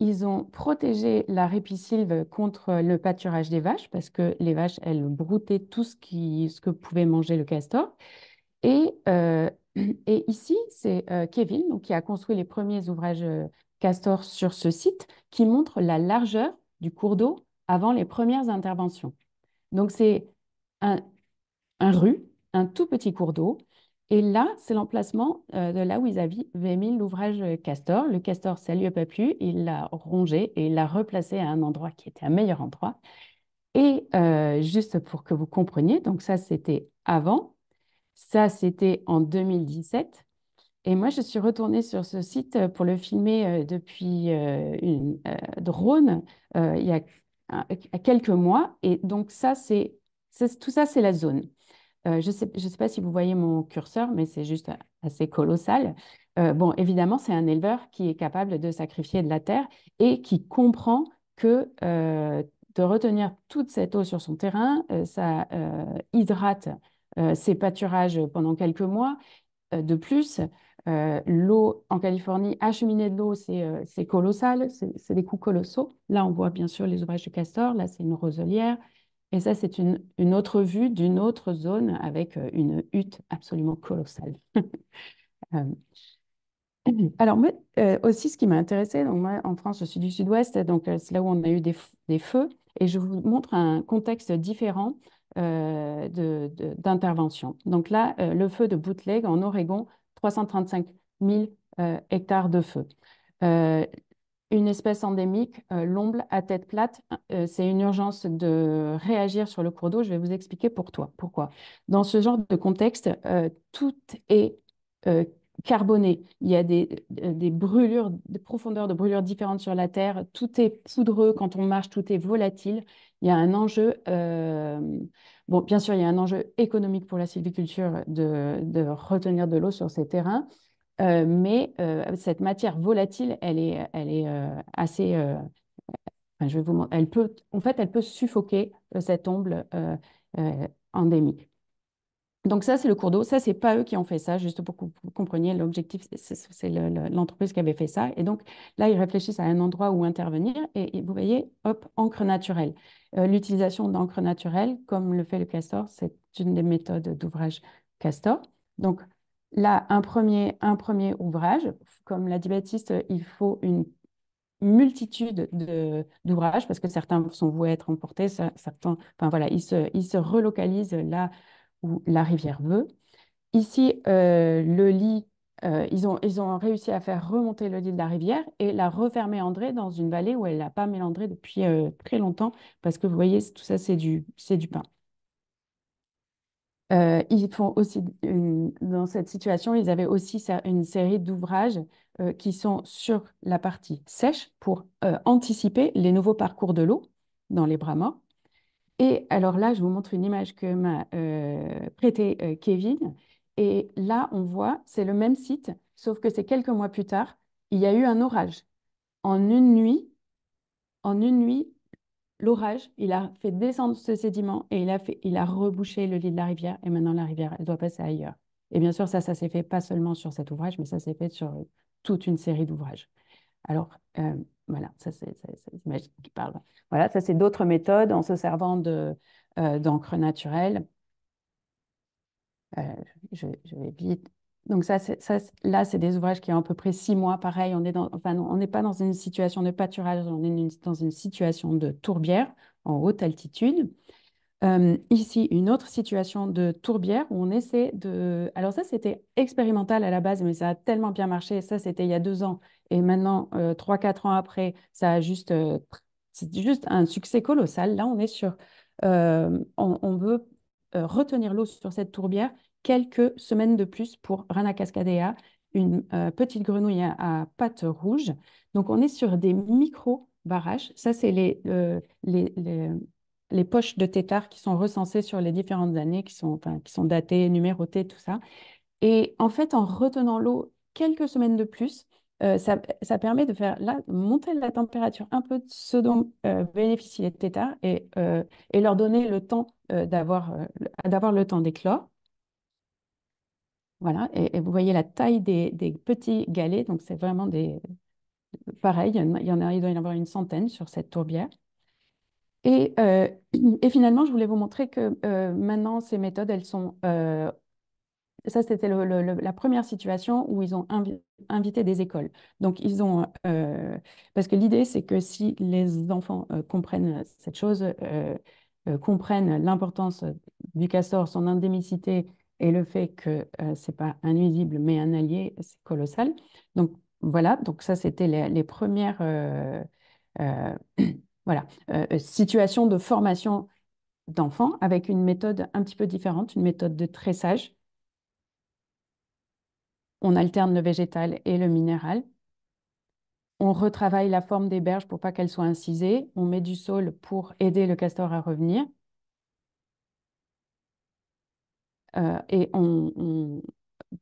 ils ont protégé la ripisylve contre le pâturage des vaches parce que les vaches, elles broutaient tout ce, que pouvait manger le castor. Et, euh, ici, c'est euh, Kevin donc, qui a construit les premiers ouvrages euh, castor sur ce site qui montre la largeur du cours d'eau avant les premières interventions. Donc, c'est un, un rue, un tout petit cours d'eau et là, c'est l'emplacement euh, de là où ils avaient mis l'ouvrage Castor. Le Castor, ça lui a pas plu, il l'a rongé et il l'a replacé à un endroit qui était un meilleur endroit. Et euh, juste pour que vous compreniez, donc ça, c'était avant. Ça, c'était en 2017. Et moi, je suis retournée sur ce site pour le filmer euh, depuis une drone il y a, quelques mois. Et donc, ça, c'est tout ça, c'est la zone. Euh, je ne sais, pas si vous voyez mon curseur, mais c'est juste assez colossal. Euh, bon, évidemment, c'est un éleveur qui est capable de sacrifier de la terre et qui comprend que euh, de retenir toute cette eau sur son terrain, ça hydrate ses pâturages pendant quelques mois. de plus, l'eau en Californie, acheminer de l'eau, c'est colossal, c'est des coûts colossaux. Là, on voit bien sûr les ouvrages du castor, là, c'est une roselière. Et ça, c'est une, une, autre vue d'une autre zone avec euh, une hutte absolument colossale. Euh, alors, moi, euh, aussi, ce qui m'a intéressé, donc moi, en France, je suis du sud-ouest, donc c'est là où on a eu des, des, feux, et je vous montre un contexte différent d'intervention. donc là, le feu de Bootleg en Oregon, 335 000 hectares de feu une espèce endémique, euh, l'omble à tête plate. Euh, c'est une urgence de réagir sur le cours d'eau. Je vais vous expliquer pour toi, pourquoi. Dans ce genre de contexte, euh, tout est carboné. Il y a des, brûlures, des profondeurs de brûlures différentes sur la Terre. Tout est poudreux quand on marche, tout est volatile. Il y a un enjeu, bon, bien sûr, il y a un enjeu économique pour la sylviculture de, de retenir de l'eau sur ces terrains. Euh, mais euh, cette matière volatile, elle est, elle est euh, assez. je vais vous Elle peut, en fait, elle peut suffoquer cette ombre endémique. Donc ça, c'est le cours d'eau. Ça, c'est pas eux qui ont fait ça, juste pour que vous compreniez l'objectif. C'est l'entreprise qui avait fait ça. Et donc là, ils réfléchissent à un endroit où intervenir. Et, et vous voyez, hop, encre naturelle. L'utilisation d'encre naturelle, comme le fait le castor, c'est une des méthodes d'ouvrage castor. Donc, là, un premier, ouvrage. Comme l'a dit Baptiste, il faut une multitude d'ouvrages parce que certains sont voués à être emportés, certains, voilà, ils se, relocalisent là où la rivière veut. Ici, euh, le lit, euh, ils, ont, réussi à faire remonter le lit de la rivière et la refermer André dans une vallée où elle n'a pas mélandré depuis euh, très longtemps parce que vous voyez, tout ça, c'est du, du pain. Euh, ils font aussi dans cette situation, ils avaient aussi une série d'ouvrages euh, qui sont sur la partie sèche pour euh, anticiper les nouveaux parcours de l'eau dans les bras morts. Et alors là, je vous montre une image que m'a prêté Kevin. Et là, on voit, c'est le même site, sauf que c'est quelques mois plus tard, il y a eu un orage. En une nuit, en une nuit, l'orage, il a fait descendre ce sédiment et il a, fait, il a rebouché le lit de la rivière et maintenant la rivière, elle doit passer ailleurs. Et bien sûr, ça, ça s'est fait pas seulement sur cet ouvrage, mais ça s'est fait sur toute une série d'ouvrages. Alors, euh, voilà, ça c'est qui Voilà, ça c'est d'autres méthodes en se servant euh, d'encre de, naturelle. Euh, je, vais vite. Donc ça, ça là, c'est des ouvrages qui ont à peu près six mois. Pareil, on n'est pas dans une situation de pâturage, on est dans une situation de tourbière en haute altitude. ici, une autre situation de tourbière où on essaie de... Alors ça, c'était expérimental à la base, mais ça a tellement bien marché. Ça, c'était il y a deux ans. Et maintenant, euh, trois, quatre ans après, ça a juste... Euh, c'est juste un succès colossal. Là, on est sur... Euh, on, veut retenir l'eau sur cette tourbière quelques semaines de plus pour Rana cascadea, une euh, petite grenouille à, pattes rouges. Donc, on est sur des micro-barrages. Ça, c'est les, euh, les, poches de tétards qui sont recensées sur les différentes années, qui sont, qui sont datées, numérotées, tout ça. Et en fait, en retenant l'eau quelques semaines de plus, euh, ça, permet de faire là, monter la température un peu de ce dont euh, bénéficient les et, et, leur donner le temps d'avoir le temps d'éclore. Voilà, et, vous voyez la taille des, petits galets, donc c'est vraiment des... Pareil, il y en a, il doit y en avoir une centaine sur cette tourbière. Et, euh, et finalement, je voulais vous montrer que euh, maintenant, ces méthodes, elles sont... Euh, ça, c'était la première situation où ils ont invité des écoles. Donc, ils ont... parce que l'idée, c'est que si les enfants comprennent cette chose, comprennent l'importance du castor, son endémicité, et le fait que ce euh, c'est pas un nuisible mais un allié, c'est colossal. Donc voilà, donc ça c'était les, premières euh, euh, voilà, situations de formation d'enfants avec une méthode un petit peu différente, une méthode de tressage. On alterne le végétal et le minéral. On retravaille la forme des berges pour pas qu'elles soient incisées. On met du sol pour aider le castor à revenir. Euh, et on,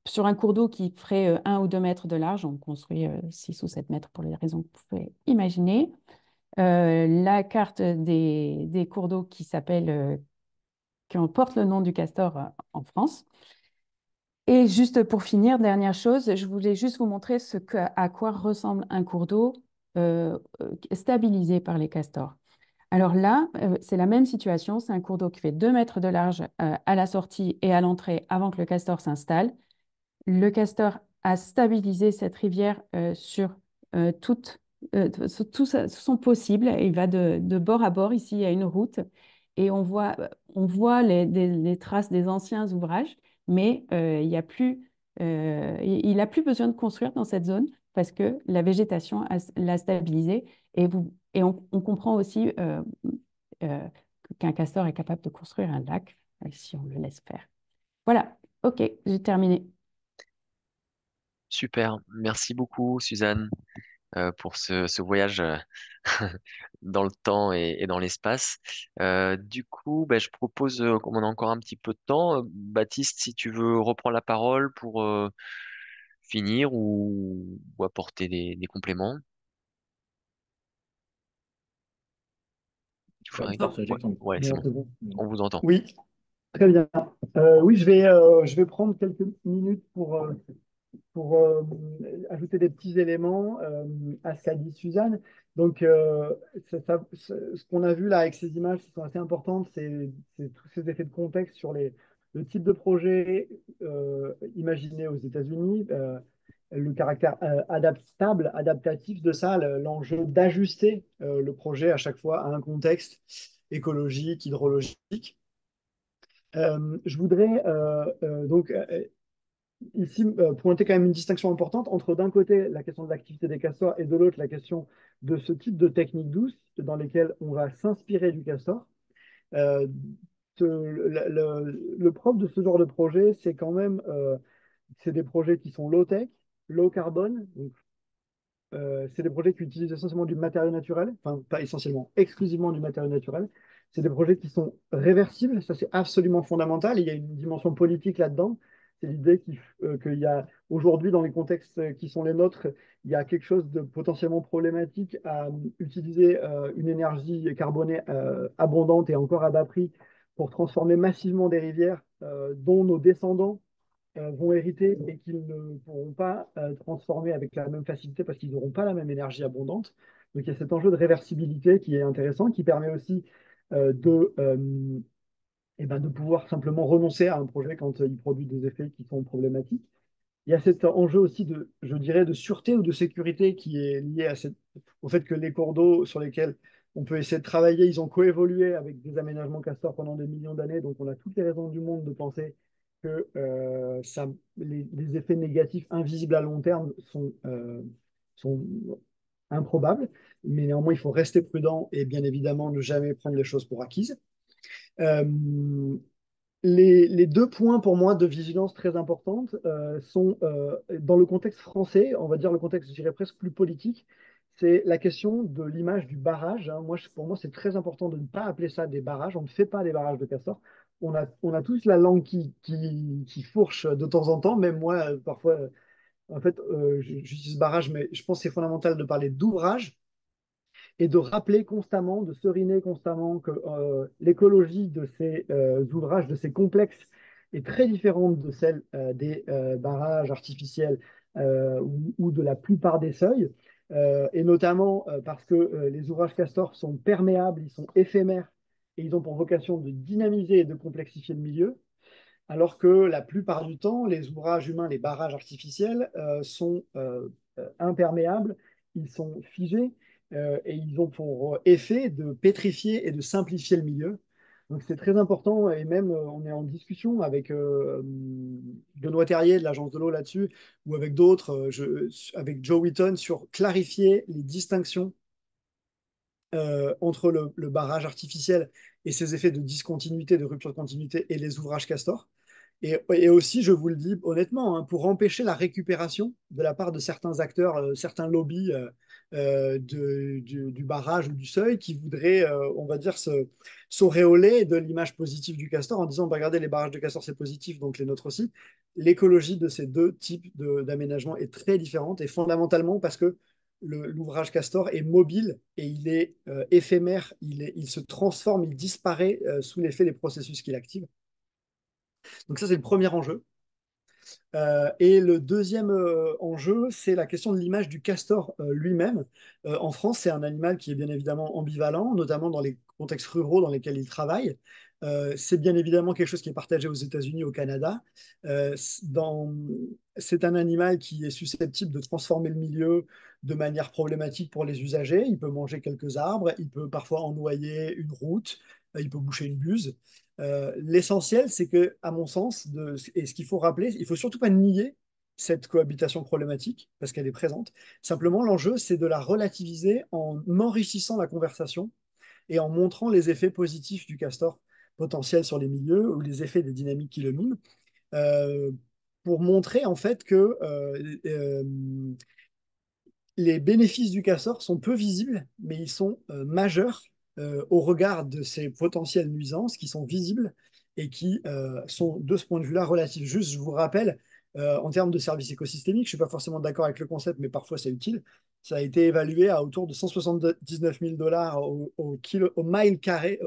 sur un cours d'eau qui ferait euh, un ou 2 mètres de large, on construit 6 euh, ou 7 mètres pour les raisons que vous pouvez imaginer. la carte des, des cours d'eau qui s'appelle, qui porte le nom du castor en France. Et juste pour finir, dernière chose, je voulais juste vous montrer ce que, à quoi ressemble un cours d'eau stabilisé par les castors. Alors là, euh, c'est la même situation, c'est un cours d'eau qui fait 2 mètres de large euh, à la sortie et à l'entrée avant que le castor s'installe. Le castor a stabilisé cette rivière euh, sur toute, tout, son possible. Il va de, bord à bord, ici il y a une route, et on voit, on voit les, traces des anciens ouvrages, mais il a plus... il n'a plus besoin de construire dans cette zone parce que la végétation l'a stabilisé et vous et on, comprend aussi euh, euh, qu'un castor est capable de construire un lac euh, si on le laisse faire. Voilà, ok, j'ai terminé. Super, merci beaucoup Suzanne pour ce, voyage dans le temps et, dans l'espace. du coup, ben, je propose, comme on a encore un petit peu de temps, Baptiste, si tu veux reprendre la parole pour finir ou, apporter des compléments. On vous entend. Oui, très bien. Euh, oui, je vais, euh, je vais prendre quelques minutes pour, euh, ajouter des petits éléments à ce qu'a dit Suzanne. Donc, ce qu'on a vu là avec ces images qui sont assez importantes, c'est tous ces effets de contexte sur les, le type de projet imaginé aux États-Unis le caractère euh, adaptable, adaptatif de ça, l'enjeu d'ajuster euh, le projet à chaque fois à un contexte écologique, hydrologique. Euh, je voudrais donc ici pointer quand même une distinction importante entre d'un côté la question de l'activité des castors et de l'autre la question de ce type de technique douce dans lesquelles on va s'inspirer du castor. le, le, propre de ce genre de projet, c'est quand même c'est des projets qui sont low-tech, low carbone. Euh, c'est des projets qui utilisent essentiellement du matériau naturel, enfin pas essentiellement, exclusivement du matériau naturel. C'est des projets qui sont réversibles, ça c'est absolument fondamental. il y a une dimension politique là-dedans. C'est l'idée euh, qu'il y a aujourd'hui, dans les contextes qui sont les nôtres, il y a quelque chose de potentiellement problématique à euh, utiliser une énergie carbonée abondante et encore à bas prix pour transformer massivement des rivières dont nos descendants euh, vont hériter et qu'ils ne pourront pas euh, transformer avec la même facilité parce qu'ils n'auront pas la même énergie abondante. Donc il y a cet enjeu de réversibilité qui est intéressant, qui permet aussi euh, de, et eh ben, de pouvoir simplement renoncer à un projet quand il produit des effets qui sont problématiques. Il y a cet enjeu aussi de, je dirais, de sûreté ou de sécurité qui est lié à cette, au fait que les cours d'eau sur lesquels on peut essayer de travailler, ils ont coévolué avec des aménagements castors pendant des millions d'années, donc on a toutes les raisons du monde de penser que euh, ça, les, effets négatifs invisibles à long terme sont, euh, sont improbables, mais néanmoins, il faut rester prudent et bien évidemment ne jamais prendre les choses pour acquises. Euh, les, deux points pour moi de vigilance très importantes sont, dans le contexte français, on va dire le contexte, je dirais presque plus politique, c'est la question de l'image du barrage. Hein. Moi, pour moi, c'est très important de ne pas appeler ça des barrages. On ne fait pas des barrages de castors on a, tous la langue qui, qui, fourche de temps en temps, même moi, euh, parfois, euh, en fait, euh, je j'utilise barrage, mais je pense que c'est fondamental de parler d'ouvrage et de rappeler constamment, de seriner constamment que l'écologie de ces ouvrages, de ces complexes, est très différente de celle des barrages artificiels ou, de la plupart des seuils, et notamment parce que les ouvrages castors sont perméables, ils sont éphémères, et ils ont pour vocation de dynamiser et de complexifier le milieu, alors que la plupart du temps, les ouvrages humains, les barrages artificiels euh, sont euh, euh, imperméables, ils sont figés et ils ont pour effet de pétrifier et de simplifier le milieu. Donc c'est très important et même on est en discussion avec Benoît Terrier de l'agence de l'eau là-dessus ou avec d'autres, avec Joe Wheaton sur clarifier les distinctions euh, entre le, barrage artificiel et ses effets de discontinuité, de rupture de continuité et les ouvrages Castor Et, aussi, je vous le dis honnêtement, hein, pour empêcher la récupération de la part de certains acteurs, euh, certains lobbies euh, de, du, barrage ou du seuil qui voudraient, on va dire, s'auréoler de l'image positive du castor en disant bah, regardez, les barrages de castor, c'est positif, donc les nôtres aussi. L'écologie de ces deux types d'aménagement est très différente et fondamentalement parce que l'ouvrage Castor est mobile et il est euh, éphémère, il, se transforme, il disparaît euh, sous l'effet des processus qu'il active. Donc ça, c'est le premier enjeu. Euh, et le deuxième enjeu, c'est la question de l'image du castor lui-même. en France, c'est un animal qui est bien évidemment ambivalent, notamment dans les contextes ruraux dans lesquels il travaille. c'est bien évidemment quelque chose qui est partagé aux États-Unis, au Canada. c'est un animal qui est susceptible de transformer le milieu, de manière problématique pour les usagers. Il peut manger quelques arbres, il peut parfois en noyer une route, euh, il peut boucher une buse. Euh, l'essentiel, c'est que, à mon sens, et ce qu'il faut rappeler, il faut surtout pas nier cette cohabitation problématique, parce qu'elle est présente. Simplement, l'enjeu, c'est de la relativiser en enrichissant la conversation et en montrant les effets positifs du castor potentiel sur les milieux ou les effets des dynamiques qui le minent, euh, pour montrer en fait que les bénéfices du castor sont peu visibles, mais ils sont euh, majeurs euh, au regard de ces potentielles nuisances qui sont visibles et qui euh, sont, de ce point de vue-là, relatives. Juste, je vous rappelle, en termes de services écosystémiques, je ne suis pas forcément d'accord avec le concept, mais parfois c'est utile, ça a été évalué à autour de 179 000 dollars au, mile carré,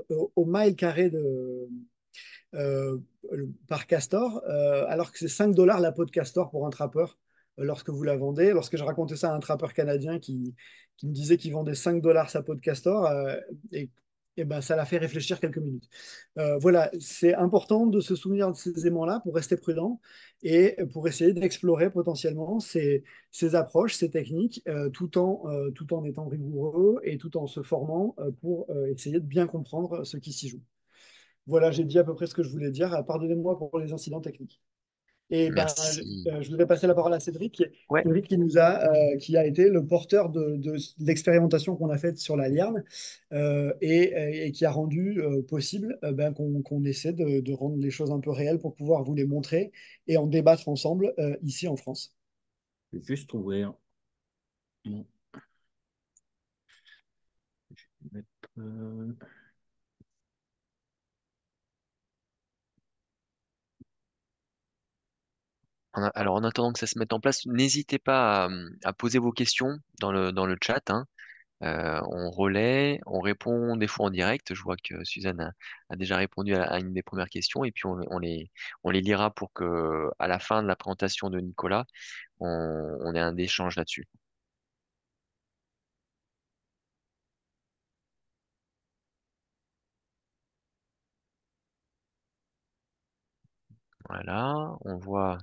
par castor, alors que c'est 5 dollars la peau de castor pour un trappeur euh, lorsque vous la vendez. Lorsque je racontais ça à un trappeur canadien qui, me disait qu'il vendait 5 dollars sa peau de castor, euh, et, ben, ça l'a fait réfléchir quelques minutes. Euh, voilà, c'est important de se souvenir de ces aimants-là pour rester prudent et pour essayer d'explorer potentiellement ces, approches, ces techniques, tout, en, tout en étant rigoureux et tout en se formant pour essayer de bien comprendre ce qui s'y joue. Voilà, j'ai dit à peu près ce que je voulais dire. Pardonnez-moi pour les incidents techniques. Et ben, ben, je, voudrais passer la parole à Cédric, qui, nous a, euh, qui a été le porteur de, l'expérimentation qu'on a faite sur la Lierne euh, et, qui a rendu euh, possible ben, qu'on essaie de, rendre les choses un peu réelles pour pouvoir vous les montrer et en débattre ensemble ici en France. Je vais juste ouvrir. Je vais mettre. Alors, en attendant que ça se mette en place, n'hésitez pas à, mmh, poser vos questions dans le, chat, hein. euh, on relaie, on répond des fois en direct. Je vois que Suzanne a, déjà répondu à, une des premières questions et puis on, les, on les lira pour que, à la fin de la présentation de Nicolas, on, on ait un échange là-dessus. Voilà, on voit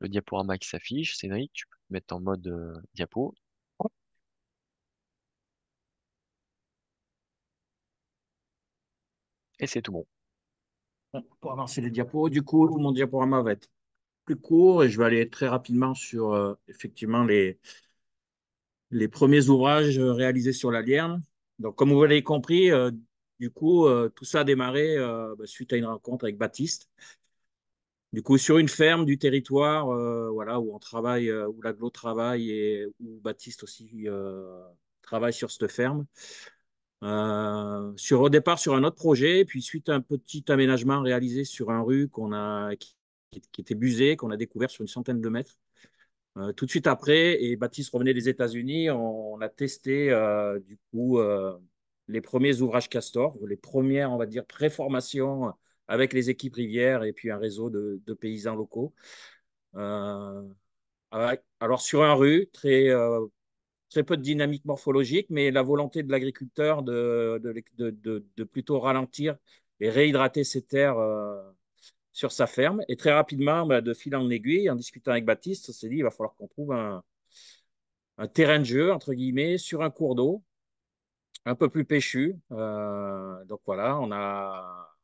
le diaporama qui s'affiche. Cédric, tu peux mettre en mode euh, diapo. Et c'est tout bon. Pour avancer les diapos, du coup, mon diaporama va être plus court et je vais aller très rapidement sur euh, effectivement les, les premiers ouvrages euh, réalisés sur la Lierne. Donc, comme vous l'avez compris, du coup, tout ça a démarré bah, suite à une rencontre avec Baptiste, du coup, sur une ferme du territoire, euh, voilà, où on travaille, euh, où l'aglo travaille et où Baptiste aussi euh, travaille sur cette ferme. sur, au départ sur un autre projet, puis suite à un petit aménagement réalisé sur un rue qu'on a, qui, était busé, qu'on a découvert sur une centaine de mètres. tout de suite après, et Baptiste revenait des États-Unis, on, a testé du coup les premiers ouvrages Castor, les premières, on va dire, préformations avec les équipes rivières et puis un réseau de, paysans locaux. Euh, ah alors sur un rue, très, euh, très peu de dynamique morphologique, mais la volonté de l'agriculteur de, de, de, plutôt ralentir et réhydrater ses terres euh, sur sa ferme. Et très rapidement, bah, de fil en aiguille, en discutant avec Baptiste, on s'est dit, il va falloir qu'on trouve un, un terrain de jeu, entre guillemets, sur un cours d'eau, un peu plus pêchu. donc voilà, on a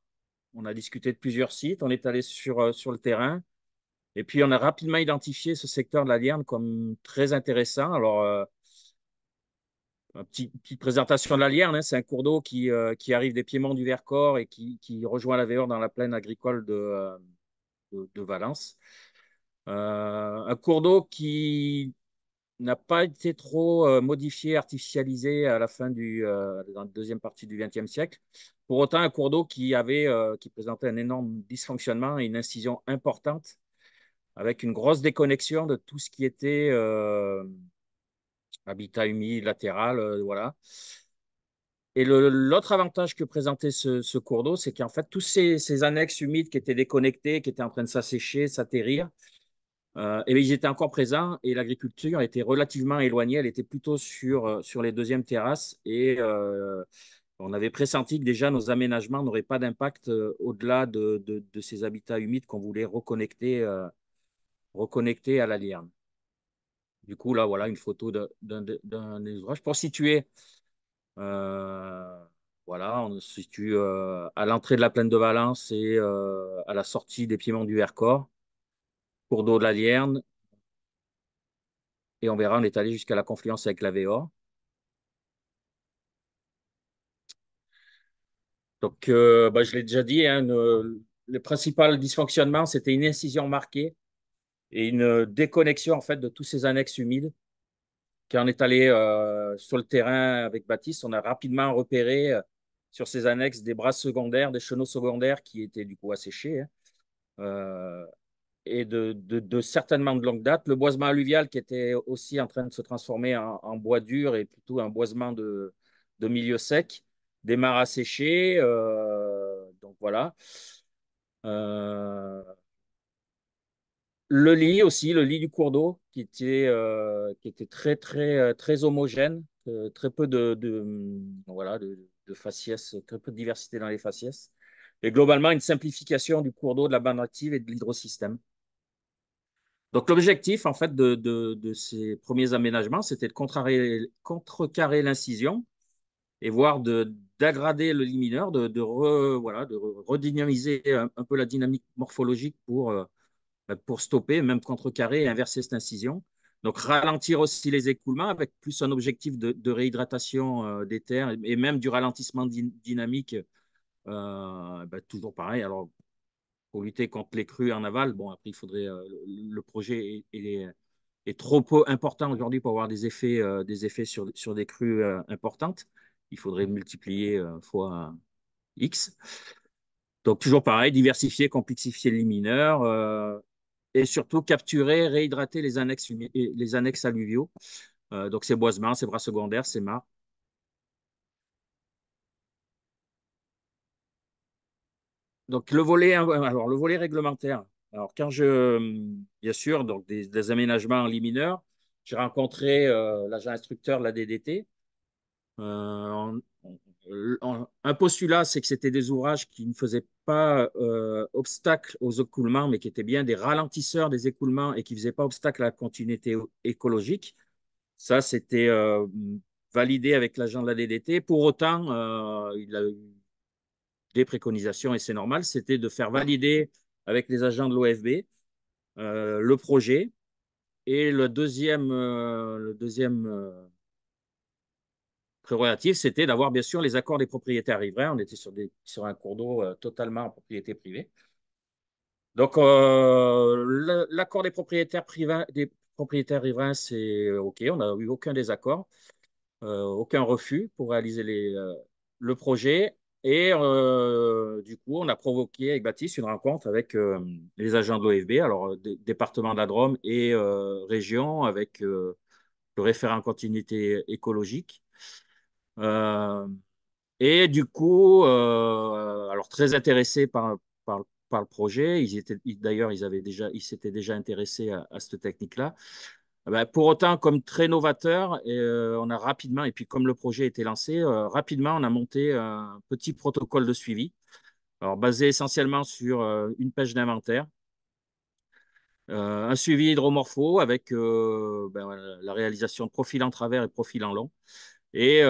on a discuté de plusieurs sites, on est allé sur, euh, sur le terrain. Et puis, on a rapidement identifié ce secteur de la Lierne comme très intéressant. Alors, euh, une petite, présentation de la Lierne, hein. c'est un cours d'eau qui, euh, qui, arrive des piémonts du Vercors et qui, qui rejoint la Véor dans la plaine agricole de, de Valence. un cours d'eau qui n'a pas été trop euh, modifié, artificialisé à la fin du euh, la deuxième partie du XXe siècle. Pour autant, un cours d'eau qui avait euh, qui présentait un énorme dysfonctionnement et une incision importante, avec une grosse déconnexion de tout ce qui était habitat humide latéral, voilà. Et l'autre avantage que présentait ce, cours d'eau, c'est qu'en fait, tous ces, annexes humides qui étaient déconnectées, qui étaient en train de s'assécher, s'atterrir, euh, ils étaient encore présents et l'agriculture était relativement éloignée. Elle était plutôt sur, euh, sur les deuxièmes terrasses et euh, on avait pressenti que déjà nos aménagements n'auraient pas d'impact au-delà de, de, ces habitats humides qu'on voulait reconnecter, reconnecter à la lierne. Du coup, là, voilà une photo d'un des ouvrages. Pour situer, voilà, on se situe à l'entrée de la plaine de Valence et à la sortie des piémonts du Vercors cours d'eau de la Lierne. Et on verra, on est allé jusqu'à la confluence avec la Véor. Donc, bah, je l'ai déjà dit, hein, le principal dysfonctionnement, c'était une incision marquée et une déconnexion en fait de tous ces annexes humides. Quand on est allé euh, sur le terrain avec Baptiste, on a rapidement repéré euh, sur ces annexes des bras secondaires, des chenaux secondaires qui étaient du coup asséchés. Hein et de, certainement de longue date. Le boisement alluvial qui était aussi en train de se transformer en, bois dur et plutôt un boisement de, milieu sec, des mares asséchées. Euh, donc voilà. Euh, le lit aussi, le lit du cours d'eau qui était, euh, qui était très, très, très homogène, très peu de, voilà, de, faciès, très peu de diversité dans les faciès. Et globalement, une simplification du cours d'eau, de la bande active et de l'hydrosystème. Donc l'objectif en fait de, ces premiers aménagements, c'était de contrecarrer l'incision et voir de d'aggrader le lit mineur, de, voilà, de redynamiser un, peu la dynamique morphologique pour, euh, bah, pour stopper, même contrecarrer et inverser cette incision. Donc ralentir aussi les écoulements avec plus un objectif de, réhydratation euh, des terres et même du ralentissement dynamique. Euh, bah, toujours pareil, alors pour lutter contre les crues en aval. Bon, après, il faudrait. Euh, le projet est, trop important aujourd'hui pour avoir des effets, euh, des effets sur, sur des crues euh, importantes. Il faudrait multiplier fois X. Donc, toujours pareil, diversifier, complexifier les mineurs et surtout capturer, réhydrater les annexes, les annexes alluviaux. donc, c'est boisements, c'est bras secondaires, c'est mares. donc le volet, euh, alors le volet réglementaire. Alors quand je, euh, bien sûr, donc des, aménagements en lit mineur, j'ai rencontré euh, l'agent instructeur de la DDT. un postulat, c'est que c'était des ouvrages qui ne faisaient pas obstacle aux écoulements, mais qui étaient bien des ralentisseurs des écoulements et qui ne faisaient pas obstacle à la continuité écologique. Ça, c'était validé avec l'agent de la DDT. Pour autant, il a des préconisations, et c'est normal, c'était de faire valider avec les agents de l'OFB euh, le projet. Et le deuxième, euh, le deuxième euh, c'était d'avoir bien sûr les accords des propriétaires riverains. On était sur, des, sur un cours d'eau totalement en propriété privée. Donc, l'accord des propriétaires, privés, des propriétaires riverains, c'est OK. On n'a eu aucun désaccord, aucun refus pour réaliser le projet. Et euh, du coup, on a provoqué avec Baptiste une rencontre avec euh, les agents de l'OFB, alors euh, département de la Drôme et région, avec le référent continuité écologique. et du coup, alors très intéressés par, le projet, ils étaient d'ailleurs, ils avaient déjà, ils s'étaient déjà intéressés à cette technique-là. Ah bah, pour autant, comme très novateur, euh, on a rapidement, et puis comme le projet a été lancé, euh, rapidement, on a monté un petit protocole de suivi, alors, basé essentiellement sur euh, une page d'inventaire, un suivi hydromorpho avec ben la réalisation de profil en travers et profil en long, et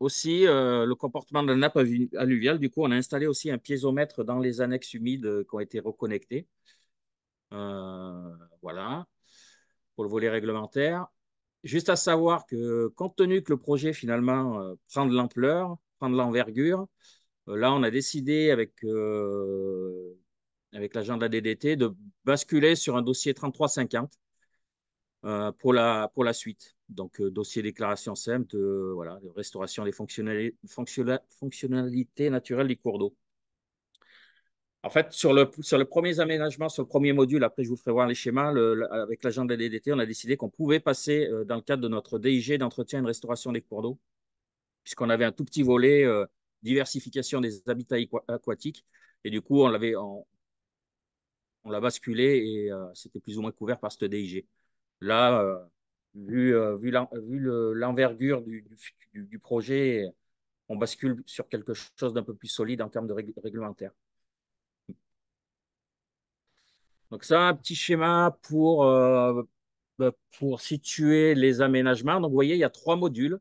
aussi le comportement de la nappe alluviale. Du coup, on a installé aussi un piézomètre dans les annexes humides qui ont été reconnectées. voilà pour le volet réglementaire. Juste à savoir que, compte tenu que le projet finalement euh, prend de l'ampleur, prend de l'envergure, euh, là on a décidé avec, euh, avec l'agent de la DDT de basculer sur un dossier 3350 pour, la, pour la suite. Donc, dossier déclaration simple de, voilà, restauration des fonctionnalités, fonctionnalités naturelles du cours d'eau. En fait, sur le, sur le premier aménagement, sur le premier module, après je vous ferai voir les schémas, le, avec l'agenda DDT, on a décidé qu'on pouvait passer euh, dans le cadre de notre DIG d'entretien et de restauration des cours d'eau, puisqu'on avait un tout petit volet euh, diversification des habitats aquatiques. Et du coup, on l'avait on, l'a basculé et euh, c'était plus ou moins couvert par ce DIG. Là, vu, vu l'envergure du, du, du projet, on bascule sur quelque chose d'un peu plus solide en termes de réglementaire. Donc ça, un petit schéma pour, euh, bah, pour situer les aménagements. Donc vous voyez, il y a trois modules.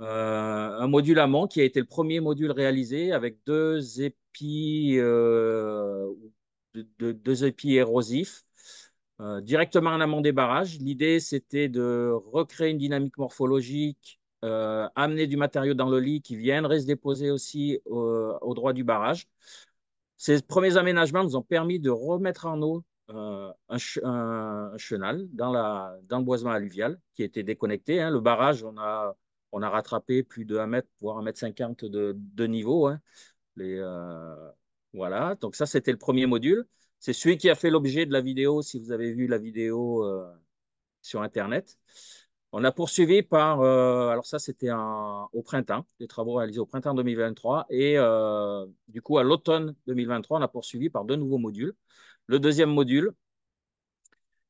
Euh, un module amont qui a été le premier module réalisé avec deux épis, euh, deux, épis érosifs directement en amont des barrages. L'idée, c'était de recréer une dynamique morphologique, amener du matériau dans le lit qui viendrait se déposer aussi au droit du barrage. Ces premiers aménagements nous ont permis de remettre en eau euh, un, chenal dans, la, dans le boisement alluvial qui était déconnecté. Hein. Le barrage, on a, on a rattrapé plus de 1 mètre, voire 1 mètre 50 de, de niveau. Hein. Les, euh, voilà, donc ça, c'était le premier module. C'est celui qui a fait l'objet de la vidéo, si vous avez vu la vidéo euh, sur Internet. On a poursuivi par, euh, alors ça c'était au printemps, les travaux réalisés au printemps 2023, et euh, du coup à l'automne 2023, on a poursuivi par deux nouveaux modules. Le deuxième module,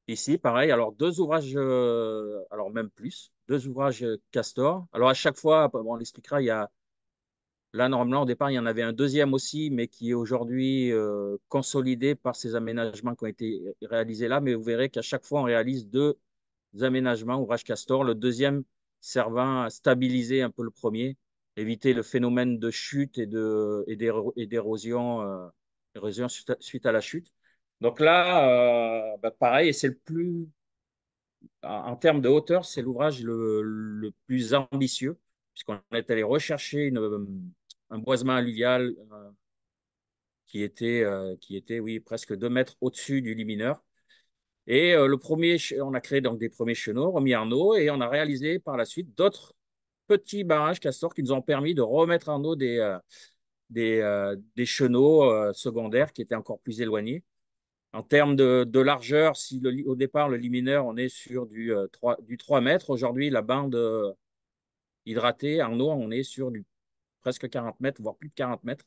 ici, pareil, alors deux ouvrages, euh, alors même plus, deux ouvrages Castor. Alors à chaque fois, on l'expliquera, il y a, là normalement au départ, il y en avait un deuxième aussi, mais qui est aujourd'hui consolidé par ces aménagements qui ont été réalisés là, mais vous verrez qu'à chaque fois, on réalise deux aménagements, ouvrage castor. Le deuxième servant à stabiliser un peu le premier, éviter le phénomène de chute et d'érosion de, euh, suite, à la chute. Donc là, pareil euh, bah, et pareil, c'est le plus, en, termes de hauteur, c'est l'ouvrage le, plus ambitieux, puisqu'on est allé rechercher un boisement alluvial euh, qui était, qui était oui, presque 2 mètres au-dessus du mineur et euh, le premier, on a créé donc des premiers chenaux, remis en eau, et on a réalisé par la suite d'autres petits barrages castors qui nous ont permis de remettre en eau des, euh, euh, des, chenaux secondaires qui étaient encore plus éloignés. En termes de, largeur, si au départ, le lit mineur, on est sur du, 3, du 3 mètres, aujourd'hui, la bande hydratée en eau, on est sur du presque 40 mètres, voire plus de 40 mètres.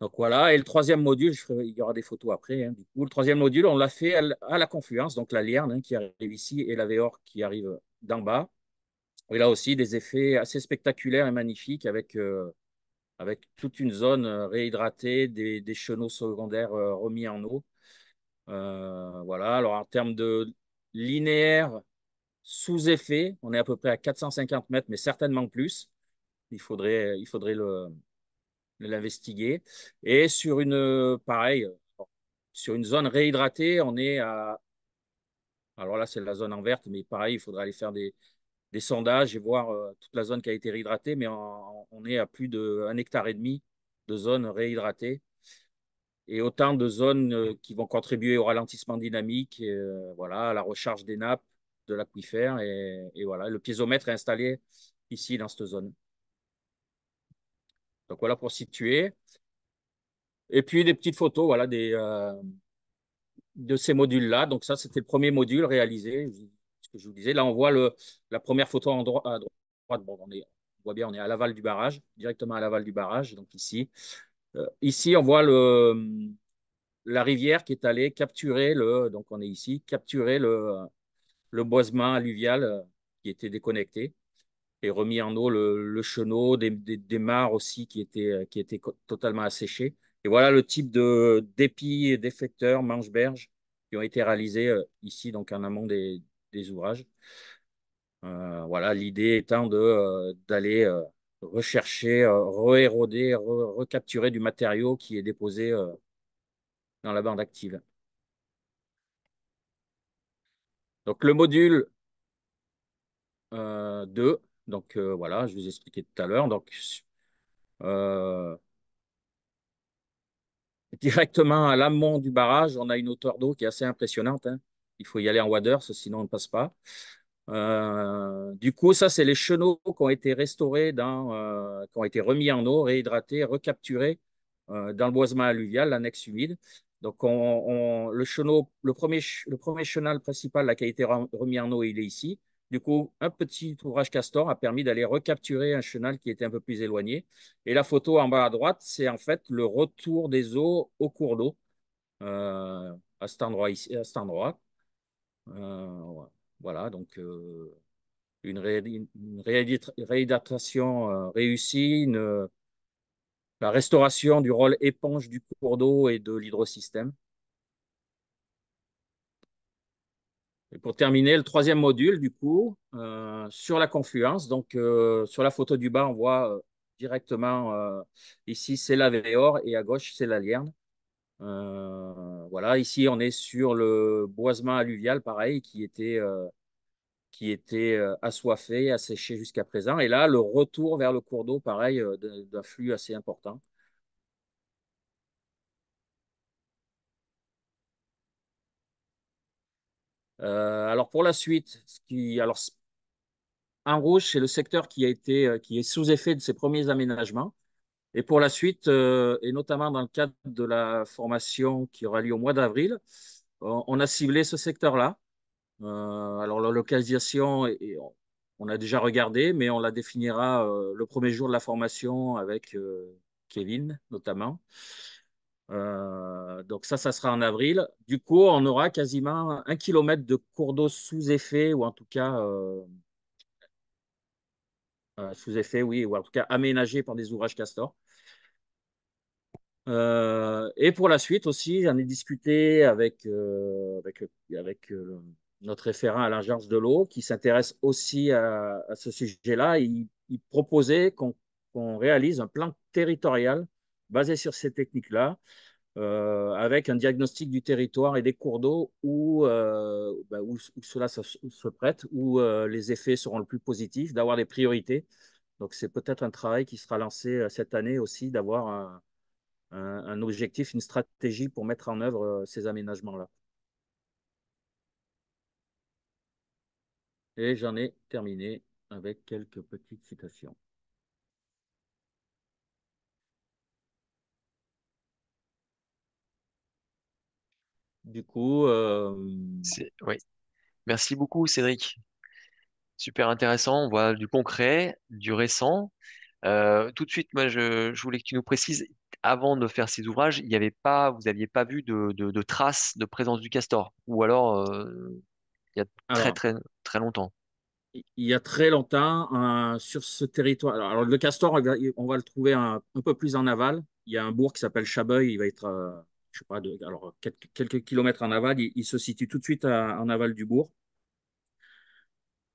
Donc voilà, et le troisième module, il y aura des photos après. Hein, le troisième module, on l'a fait à la, confluence, donc la Lierne hein, qui arrive ici et la Véor qui arrive d'en bas. Et là aussi, des effets assez spectaculaires et magnifiques avec, euh, avec toute une zone euh, réhydratée, des, chenaux secondaires euh, remis en eau. voilà, alors en termes de linéaire sous effet, on est à peu près à 450 mètres, mais certainement plus. Il faudrait, il faudrait le, l'investiguer. Et sur une, euh, pareil, euh, sur une zone réhydratée, on est à. Alors là, c'est la zone en verte, mais pareil, il faudrait aller faire des, sondages et voir euh, toute la zone qui a été réhydratée, mais on est à plus de d'un hectare et demi de zone réhydratée et autant de zones qui vont contribuer au ralentissement dynamique, voilà, à la recharge des nappes de l'aquifère. Et, et voilà, le piézomètre est installé ici dans cette zone. Donc voilà pour situer. Et puis des petites photos voilà, des, euh, de ces modules-là. Donc ça, c'était le premier module réalisé, ce que je vous disais. Là, on voit le, la première photo en à droite. on, voit bien, on est à l'aval du barrage, directement à l'aval du barrage, donc ici. Euh, ici, on voit le, la rivière qui est allée capturer le, donc on est ici, capturer le, le boisement alluvial euh, qui était déconnecté et remis en eau le, le chenot, des, des, des, mares aussi qui étaient, euh, qui étaient totalement asséchées. Et voilà le type de d'épis et d'effecteurs, manche-berge, qui ont été réalisés euh, ici, donc en amont des, des ouvrages. Euh, voilà, l'idée étant de d'aller rechercher, re-éroder, recapturer du matériau qui est déposé dans la bande active. Donc le module 2 donc euh, voilà, je vous ai expliquais tout à l'heure. Donc euh, directement à l'amont du barrage, on a une hauteur d'eau qui est assez impressionnante. Hein. Il faut y aller en waders, sinon on ne passe pas. Euh, du coup, ça, c'est les chenaux qui ont été restaurés, qui ont été remis en eau, réhydratés, recapturés dans le boisement alluvial, l'annexe humide. Donc, le, le, premier, chenal principal qui a été remis en eau, il est ici. Du coup, un petit ouvrage castor a permis d'aller recapturer un chenal qui était un peu plus éloigné. Et la photo en bas à droite, c'est en fait le retour des eaux au cours d'eau euh, à cet endroit ici, à cet endroit. Euh, voilà, donc euh, une, ré réussie, la restauration du rôle éponge du cours d'eau et de l'hydrosystème. pour terminer, le troisième module du cours euh, sur la confluence. Donc, euh, sur la photo du bas, on voit euh, directement ici, c'est la Véor et à gauche, c'est la Lierne. voilà, ici, on est sur le boisement alluvial, pareil, qui était, qui était assoiffé, asséché jusqu'à présent. Et là, le retour vers le cours d'eau, pareil, d'un flux assez important. Euh, alors pour la suite, ce qui, alors, en rouge, c'est le secteur qui a été euh, qui est sous effet de ces premiers aménagements. Et pour la suite, euh, et notamment dans le cadre de la formation qui aura lieu au mois d'avril, on, a ciblé ce secteur-là. alors la localisation, on, on, a déjà regardé, mais on la définira le premier jour de la formation avec Kevin notamment. Euh, donc ça, ça sera en avril. Du coup, on aura quasiment un kilomètre de cours d'eau sous effet, ou en tout cas euh, euh, sous effet, oui, ou en tout cas aménagé par des ouvrages castors. et pour la suite aussi, j'en ai discuté avec, avec, notre référent à l'agence de l'eau qui s'intéresse aussi à, ce sujet-là. Il, proposait qu'on réalise un plan territorial basé sur ces techniques-là, euh, avec un diagnostic du territoire et des cours d'eau où, euh, bah, cela se, prête, où euh, les effets seront le plus positifs, d'avoir des priorités. Donc c'est peut-être un travail qui sera lancé cette année aussi, d'avoir un, un, objectif, une stratégie pour mettre en œuvre ces aménagements-là. Et j'en ai terminé avec quelques petites citations. Du coup, euh, oui. Merci beaucoup, Cédric. Super intéressant. On voit du concret, du récent. Euh, tout de suite, moi, je, voulais que tu nous précises, avant de faire ces ouvrages, il y avait pas, vous n'aviez pas vu de, de, traces de présence du castor, ou alors euh, il y a très, très, très longtemps. Il y a très longtemps, sur ce territoire. Alors, le castor, on va le trouver un, un, peu plus en aval. Il y a un bourg qui s'appelle Chabeuil, il va être je sais pas, alors quelques, kilomètres en aval, il, se situe tout de suite en aval du bourg.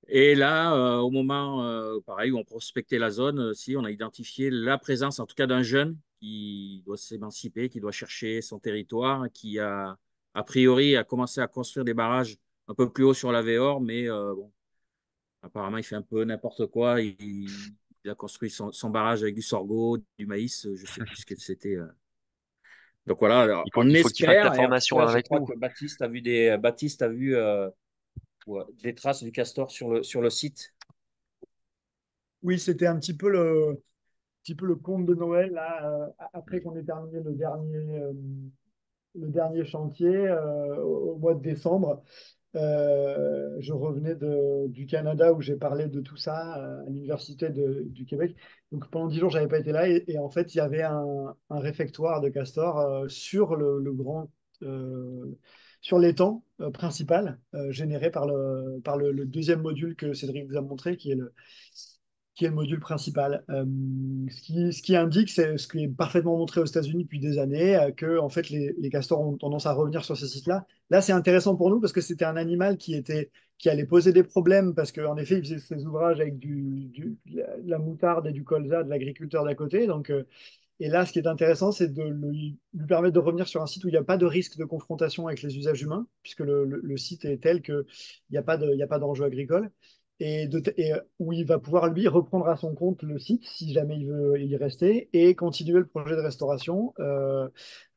Et là, euh, au moment, euh, pareil, où on prospectait la zone, euh, si on a identifié la présence, en tout cas, d'un jeune qui doit s'émanciper, qui doit chercher son territoire, qui a, a priori, a commencé à construire des barrages un peu plus haut sur la Véor, mais bon, apparemment, il fait un peu n'importe quoi. Il, a construit son, son, barrage avec du sorgho, du maïs, je sais plus ce que c'était. Donc voilà, il faut, on il la avec je crois Que Baptiste a vu des, euh, Baptiste a vu euh, euh, des traces du castor sur le, sur le site. Oui, c'était un petit peu le, petit peu le conte de Noël après qu'on ait terminé le dernier, le dernier chantier au, mois de décembre. je revenais de, du Canada où j'ai parlé de tout ça à l'université du Québec donc pendant 10 jours, je n'avais pas été là. Et, en fait, il y avait un, réfectoire de Castor euh, sur le, grand. Euh, sur l'étang euh, principal généré par, le, par le, deuxième module que Cédric vous a montré, qui est le, qui est le module principal. Euh, ce, qui, indique, c'est ce qui est parfaitement montré aux États-Unis depuis des années, euh, que en fait, les, castors ont tendance à revenir sur ces sites-là. Là, c'est intéressant pour nous parce que c'était un animal qui, était, qui allait poser des problèmes parce qu'en effet, il faisait ses ouvrages avec du, de la moutarde et du colza de l'agriculteur d'à côté. Donc, euh, et là, ce qui est intéressant, c'est de lui permettre de revenir sur un site où il n'y a pas de risque de confrontation avec les usages humains, puisque le, site est tel qu'il n'y a pas d'enjeu agricole et, euh, où il va pouvoir lui reprendre à son compte le site si jamais il veut y rester et continuer le projet de restauration euh,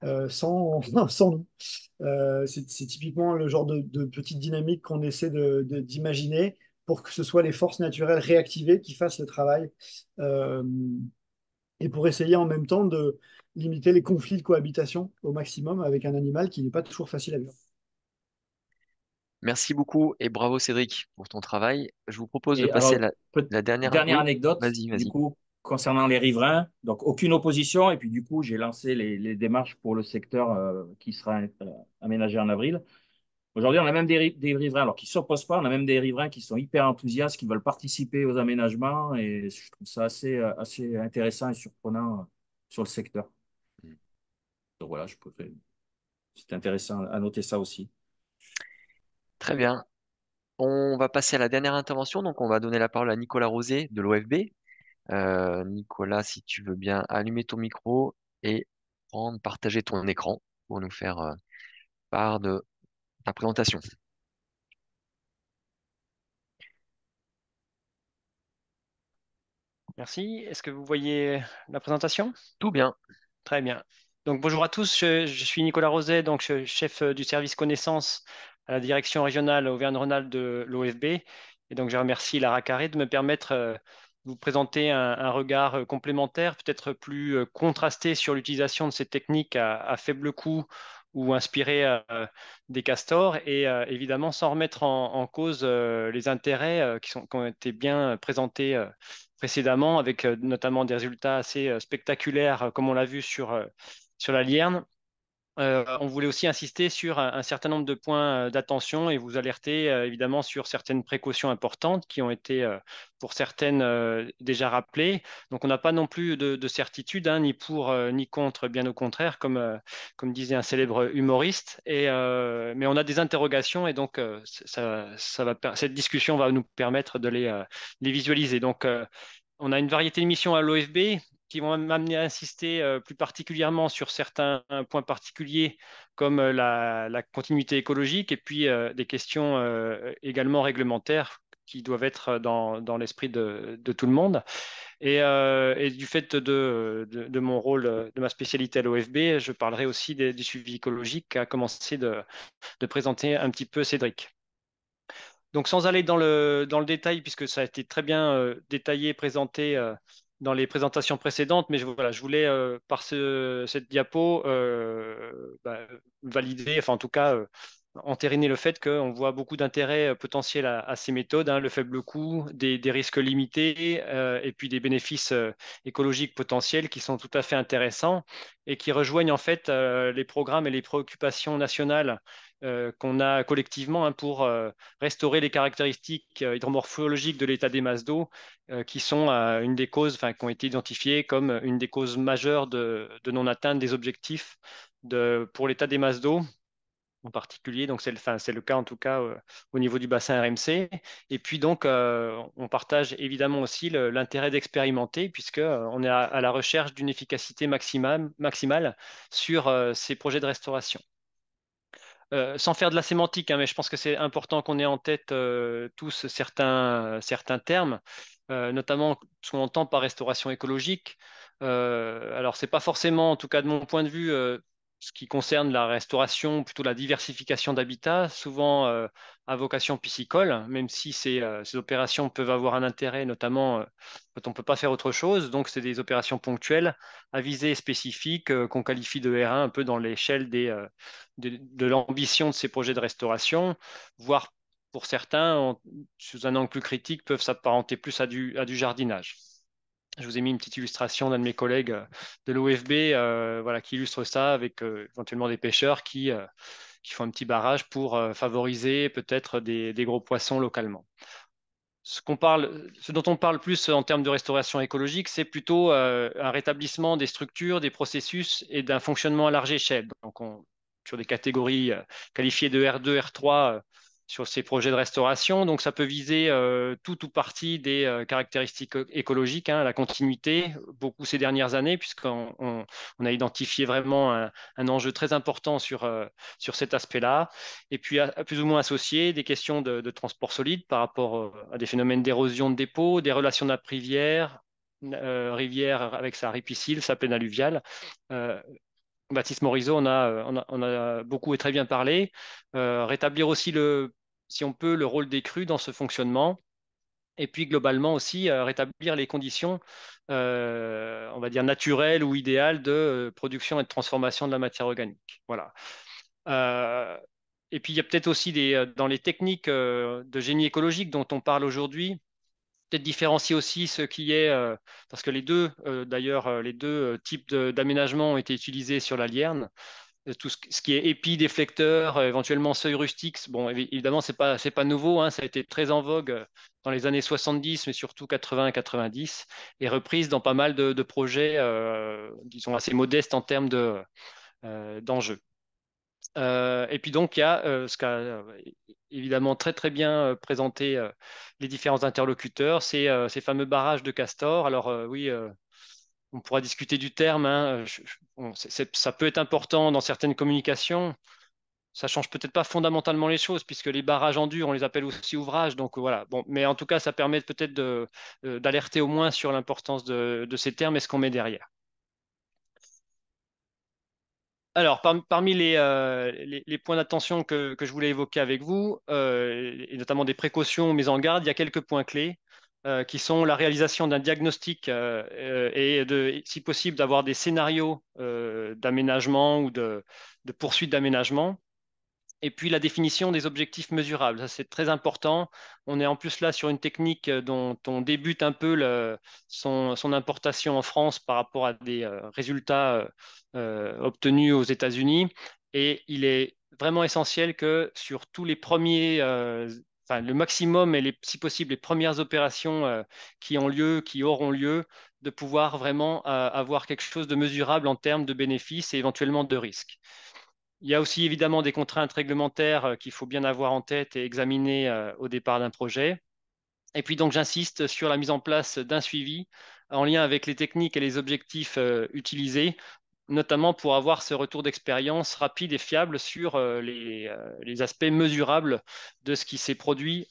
euh, sans, nous. c'est, typiquement le genre de, petite dynamique qu'on essaie d'imaginer pour que ce soit les forces naturelles réactivées qui fassent le travail et pour essayer en même temps de limiter les conflits de cohabitation au maximum avec un animal qui n'est pas toujours facile à vivre. Merci beaucoup et bravo Cédric pour ton travail. Je vous propose de passer la, dernière, anecdote Du coup, concernant les riverains. Donc aucune opposition et puis du coup j'ai lancé les, démarches pour le secteur euh, qui sera euh, aménagé en avril. Aujourd'hui on a même des, riverains alors qui s'opposent pas, on a même des riverains qui sont hyper enthousiastes, qui veulent participer aux aménagements et je trouve ça assez, euh, assez intéressant et surprenant sur le secteur. Mm. Donc voilà, je c'est intéressant à noter ça aussi. Très bien. On va passer à la dernière intervention. Donc, on va donner la parole à Nicolas Rosé de l'OFB. Euh, Nicolas, si tu veux bien allumer ton micro et prendre, partager ton écran pour nous faire euh, part de ta présentation. Merci. Est-ce que vous voyez la présentation Tout bien. Très bien. Donc, bonjour à tous. Je, suis Nicolas Roset, donc chef euh, du service connaissance à la direction régionale Auvergne-Rhône-Alpes de l'OFB. Et donc, je remercie Lara Carré de me permettre euh, de vous présenter un, regard euh, complémentaire, peut-être plus euh, contrasté sur l'utilisation de ces techniques à, faible coût ou inspirées des castors et évidemment sans remettre en, cause les intérêts qui, sont, ont été bien présentés précédemment avec notamment des résultats assez spectaculaires comme on l'a vu sur la Lierne euh, on voulait aussi insister sur un, certain nombre de points euh, d'attention et vous alerter euh, évidemment sur certaines précautions importantes qui ont été pour certaines déjà rappelées. Donc on n'a pas non plus de, certitude, hein, ni pour ni contre, bien au contraire, comme, disait un célèbre humoriste. mais on a des interrogations et donc ça, va, cette discussion va nous permettre de les, les visualiser. Donc on a une variété de missions à l'OFB qui vont m'amener à insister euh, plus particulièrement sur certains points particuliers comme euh, la, continuité écologique et puis euh, des questions également réglementaires qui doivent être dans, l'esprit de, tout le monde. Et, du fait de, mon rôle, de ma spécialité à l'OFB, je parlerai aussi des, du suivi écologique qu'a commencé de, présenter un petit peu Cédric. Donc sans aller dans le, dans le détail, puisque ça a été très bien euh, détaillé, présenté euh, dans les présentations précédentes, mais je, voilà, je voulais euh, par ce, cette diapo bah, valider, enfin en tout cas entériner le fait qu'on voit beaucoup d'intérêt potentiel à, ces méthodes, hein, le faible coût, des, risques limités et puis des bénéfices écologiques potentiels qui sont tout à fait intéressants et qui rejoignent en fait les programmes et les préoccupations nationales euh, qu'on a collectivement hein, pour euh, restaurer les caractéristiques euh, hydromorphologiques de l'état des masses d'eau, qui sont une des causes, enfin, qui ont été identifiées comme une des causes majeures de, non-atteinte des objectifs pour l'état des masses d'eau en particulier. Donc, c'est le, cas en tout cas au niveau du bassin RMC. Et puis, donc, on partage évidemment aussi l'intérêt d'expérimenter, puisqu'on on est à, la recherche d'une efficacité maximale sur ces projets de restauration. Euh, sans faire de la sémantique, hein, mais je pense que c'est important qu'on ait en tête euh, tous certains, euh, certains termes, notamment ce qu'on entend par restauration écologique. alors, ce n'est pas forcément, en tout cas de mon point de vue, ce qui concerne la restauration, plutôt la diversification d'habitats, souvent euh, à vocation piscicole, même si euh, ces, opérations peuvent avoir un intérêt, notamment euh, quand on ne peut pas faire autre chose. Donc, c'est des opérations ponctuelles à visée spécifique qu'on qualifie de R1 un peu dans l'échelle de, l'ambition de ces projets de restauration, voire pour certains, sous un angle plus critique, peuvent s'apparenter plus à du jardinage je vous ai mis une petite illustration d'un de mes collègues euh, de l'OFB euh, voilà, qui illustre ça avec euh, éventuellement des pêcheurs qui, qui, font un petit barrage pour favoriser peut-être des, gros poissons localement. Ce, dont on parle plus en termes de restauration écologique, c'est plutôt un rétablissement des structures, des processus et d'un fonctionnement à large échelle. Donc sur des catégories qualifiées de R2, R3, sur ces projets de restauration. Donc, ça peut viser euh, tout ou partie des euh, caractéristiques écologiques, hein, la continuité, beaucoup ces dernières années, puisqu'on on, a identifié vraiment un, enjeu très important sur, euh, sur cet aspect-là. Et puis, plus ou moins associé des questions de, transport solide par rapport à des phénomènes d'érosion de dépôts, des relations la rivière rivière avec sa ripicile, sa plaine alluviale, Baptiste Morizot euh, on a, beaucoup et très bien parlé. Euh, rétablir aussi, le, si on peut, le rôle des crues dans ce fonctionnement. Et puis globalement aussi euh, rétablir les conditions, on va dire naturelles ou idéales de production et de transformation de la matière organique. Voilà. et puis il y a peut-être aussi des, dans les techniques de génie écologique dont on parle aujourd'hui, différencier aussi ce qui est, euh, parce que les deux, euh, d'ailleurs, euh, les deux types d'aménagement ont été utilisés sur la Lierne. Tout ce, qui est épi, déflecteur, éventuellement seuil rustique. Bon, évidemment, c'est pas pas, pas nouveau. Hein, ça a été très en vogue dans les années 70, mais surtout 80 90, et reprise dans pas mal de, projets, disons, assez modestes en termes De, euh, et puis donc, il y a ce qu'a évidemment très très bien euh, présenté euh, les différents interlocuteurs, ces, euh, ces fameux barrages de Castor. Alors oui, on pourra discuter du terme. Hein. ça peut être important dans certaines communications. Ça change peut-être pas fondamentalement les choses puisque les barrages en dur, on les appelle aussi ouvrages. Donc voilà. Bon, mais en tout cas, ça permet peut-être d'alerter au moins sur l'importance de, ces termes et ce qu'on met derrière. Alors, parmi euh, les, points d'attention que, je voulais évoquer avec vous, euh, et notamment des précautions mises en garde, il y a quelques points clés euh, qui sont la réalisation d'un diagnostic et, si possible, d'avoir des scénarios d'aménagement ou de poursuite d'aménagement. Et puis la définition des objectifs mesurables, ça c'est très important. On est en plus là sur une technique dont on débute un peu son, importation en France par rapport à des euh, résultats euh, euh, obtenus aux États-Unis. Et il est vraiment essentiel que sur tous les premiers, enfin, le maximum et les, si possible les premières opérations qui ont lieu, qui auront lieu, de pouvoir vraiment avoir quelque chose de mesurable en termes de bénéfices et éventuellement de risques. Il y a aussi évidemment des contraintes réglementaires euh, qu'il faut bien avoir en tête et examiner euh, au départ d'un projet. Et puis donc j'insiste sur la mise en place d'un suivi euh, en lien avec les techniques et les objectifs utilisés, notamment pour avoir ce retour d'expérience rapide et fiable sur les, aspects mesurables de ce qui s'est produit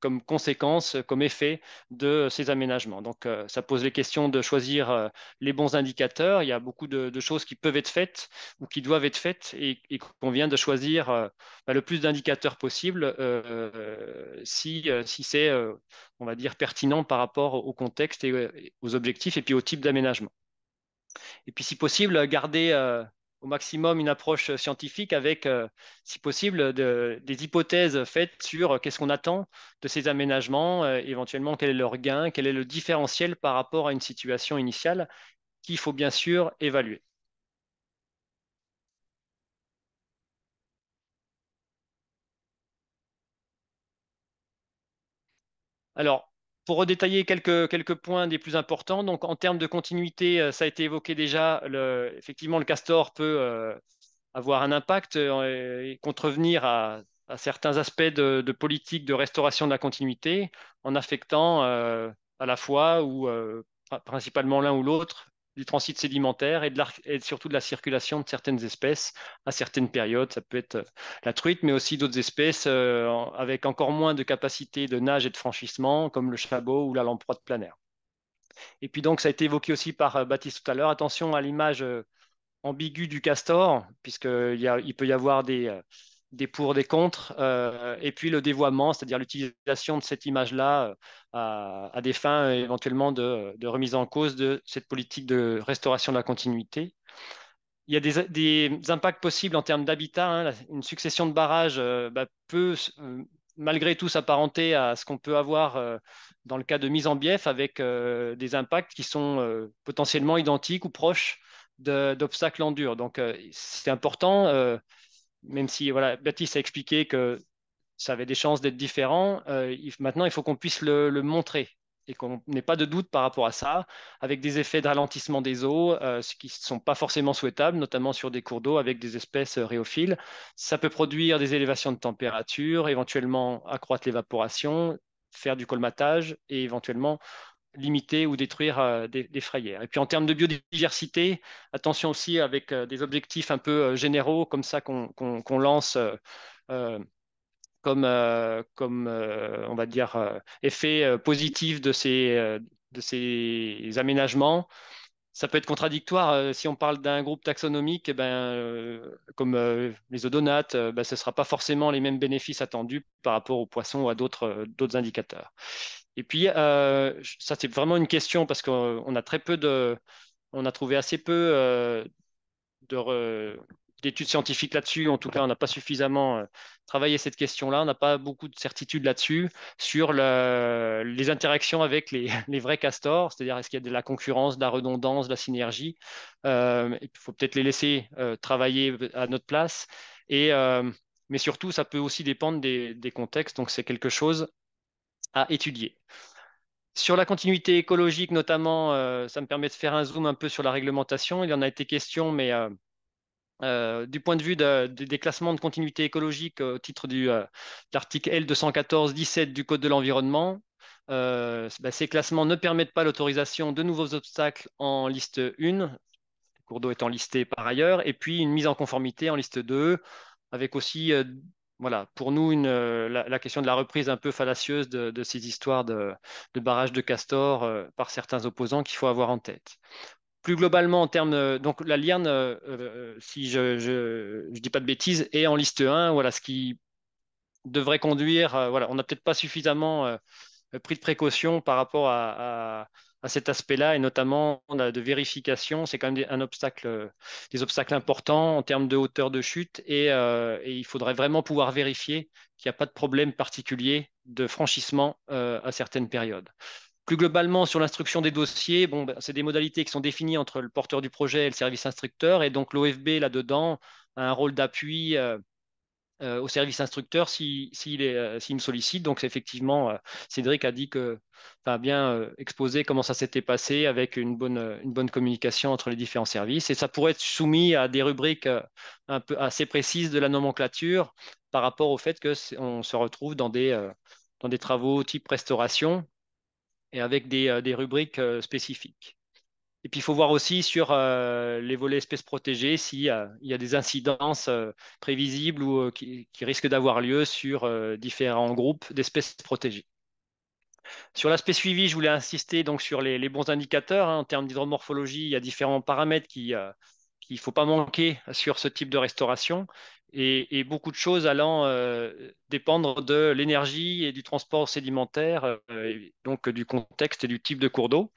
comme conséquence, euh, comme effet de ces aménagements. Donc, euh, ça pose les questions de choisir euh, les bons indicateurs. Il y a beaucoup de, choses qui peuvent être faites ou qui doivent être faites et, qu'on vient de choisir bah, le plus d'indicateurs possible si, si c'est, on va dire, pertinent par rapport au contexte et aux objectifs et puis au type d'aménagement. Et puis, si possible, garder au maximum une approche euh, scientifique avec, euh, si possible, des hypothèses faites sur euh, qu'est-ce qu'on attend de ces aménagements, éventuellement quel est leur gain, quel est le différentiel par rapport à une situation initiale qu'il faut bien sûr évaluer. Alors, pour redétailler quelques, quelques points des plus importants, donc en termes de continuité, euh, ça a été évoqué déjà, le, effectivement, le castor peut euh, avoir un impact euh, et contrevenir à, certains aspects de, politique de restauration de la continuité en affectant à la fois ou principalement l'un ou l'autre du transit sédimentaire et, de surtout de la circulation de certaines espèces à certaines périodes. Ça peut être euh, la truite, mais aussi d'autres espèces euh, avec encore moins de capacité de nage et de franchissement, comme le chabot ou la lamproie de planaire. Et puis donc, ça a été évoqué aussi par euh, Baptiste tout à l'heure. Attention à l'image ambiguë du castor, puisqu'il peut y avoir des des pour, des contre, euh, et puis le dévoiement, c'est-à-dire l'utilisation de cette image-là euh, à, des fins euh, éventuellement de, remise en cause de cette politique de restauration de la continuité. Il y a des, impacts possibles en termes d'habitat. Hein, une succession de barrages bah, peut malgré tout s'apparenter à ce qu'on peut avoir dans le cas de mise en bief avec des impacts qui sont potentiellement identiques ou proches d'obstacles en dur. Donc c'est important même si voilà, Baptiste a expliqué que ça avait des chances d'être différent, euh, maintenant il faut qu'on puisse le, montrer et qu'on n'ait pas de doute par rapport à ça, avec des effets de ralentissement des eaux, euh, ce qui ne sont pas forcément souhaitables, notamment sur des cours d'eau avec des espèces euh, rhéophiles. Ça peut produire des élévations de température, éventuellement accroître l'évaporation, faire du colmatage et éventuellement limiter ou détruire euh, des, frayères. Et puis en termes de biodiversité, attention aussi avec euh, des objectifs un peu euh, généraux comme ça qu'on lance comme, comme on va dire, effet positif de ces, de ces aménagements. Ça peut être contradictoire. Si on parle d'un groupe taxonomique, eh ben, comme les odonates, ben, ce ne sera pas forcément les mêmes bénéfices attendus par rapport aux poissons ou à d'autres indicateurs. Et puis, euh, ça, c'est vraiment une question parce qu'on a très peu de. On a trouvé assez peu euh, d'études scientifiques là-dessus. En tout cas, on n'a pas suffisamment euh, travaillé cette question-là. On n'a pas beaucoup de certitudes là-dessus sur les interactions avec les, vrais castors, c'est-à-dire est-ce qu'il y a de la concurrence, de la redondance, de la synergie. Il faut peut-être les laisser travailler à notre place. Et mais surtout, ça peut aussi dépendre des, des contextes. Donc, c'est quelque chose étudier. Sur la continuité écologique notamment, euh, ça me permet de faire un zoom un peu sur la réglementation. Il en a été question, mais euh, euh, du point de vue des classements de continuité écologique au titre du, de l'article L214-17 du Code de l'environnement, bah, ces classements ne permettent pas l'autorisation de nouveaux obstacles en liste 1, cours d'eau étant listé par ailleurs, et puis une mise en conformité en liste 2, avec aussi voilà, pour nous, euh, la, question de la reprise un peu fallacieuse de, ces histoires de, barrages de castor euh, par certains opposants qu'il faut avoir en tête. Plus globalement, en termes euh, donc la Lierne, si je ne dis pas de bêtises, est en liste 1, voilà, ce qui devrait conduire, voilà, on n'a peut-être pas suffisamment pris de précautions par rapport à à cet aspect-là, et notamment de vérification, c'est quand même un obstacle, euh, des obstacles importants en termes de hauteur de chute, euh, et, il faudrait vraiment pouvoir vérifier qu'il n'y a pas de problème particulier de franchissement euh, à certaines périodes. Plus globalement, sur l'instruction des dossiers, bon, ben, c'est des modalités qui sont définies entre le porteur du projet et le service instructeur, et donc l'OFB là-dedans a un rôle d'appui euh, au service instructeur s'il euh, si, me sollicite. Donc effectivement, euh, Cédric a dit que enfin bien exposé comment ça s'était passé avec une bonne, une bonne communication entre les différents services. Et ça pourrait être soumis à des rubriques un peu assez précises de la nomenclature par rapport au fait qu'on se retrouve dans des, dans des travaux type restauration et avec des, des rubriques spécifiques. Et puis, il faut voir aussi sur euh, les volets espèces protégées s'il y a des incidences euh, prévisibles ou euh, qui, risquent d'avoir lieu sur différents groupes d'espèces protégées. Sur l'aspect suivi, je voulais insister donc sur les, bons indicateurs. Hein. en termes d'hydromorphologie, il y a différents paramètres qu'il ne faut pas manquer sur ce type de restauration et, beaucoup de choses allant dépendre de l'énergie et du transport sédimentaire, donc du contexte et du type de cours d'eau.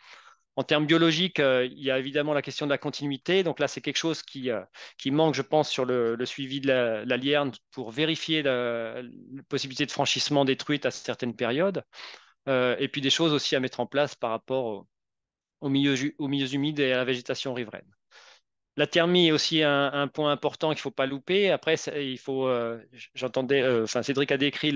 En termes biologiques, euh, il y a évidemment la question de la continuité. Donc là, c'est quelque chose qui, euh, qui manque, je pense, sur le, suivi de la, lierne pour vérifier la, possibilité de franchissement truites à certaines périodes. Euh, et puis des choses aussi à mettre en place par rapport aux au milieux, au milieu humides et à la végétation riveraine. La thermie est aussi un, point important qu'il ne faut pas louper. Après, il faut, j'entendais, enfin Cédric a décrit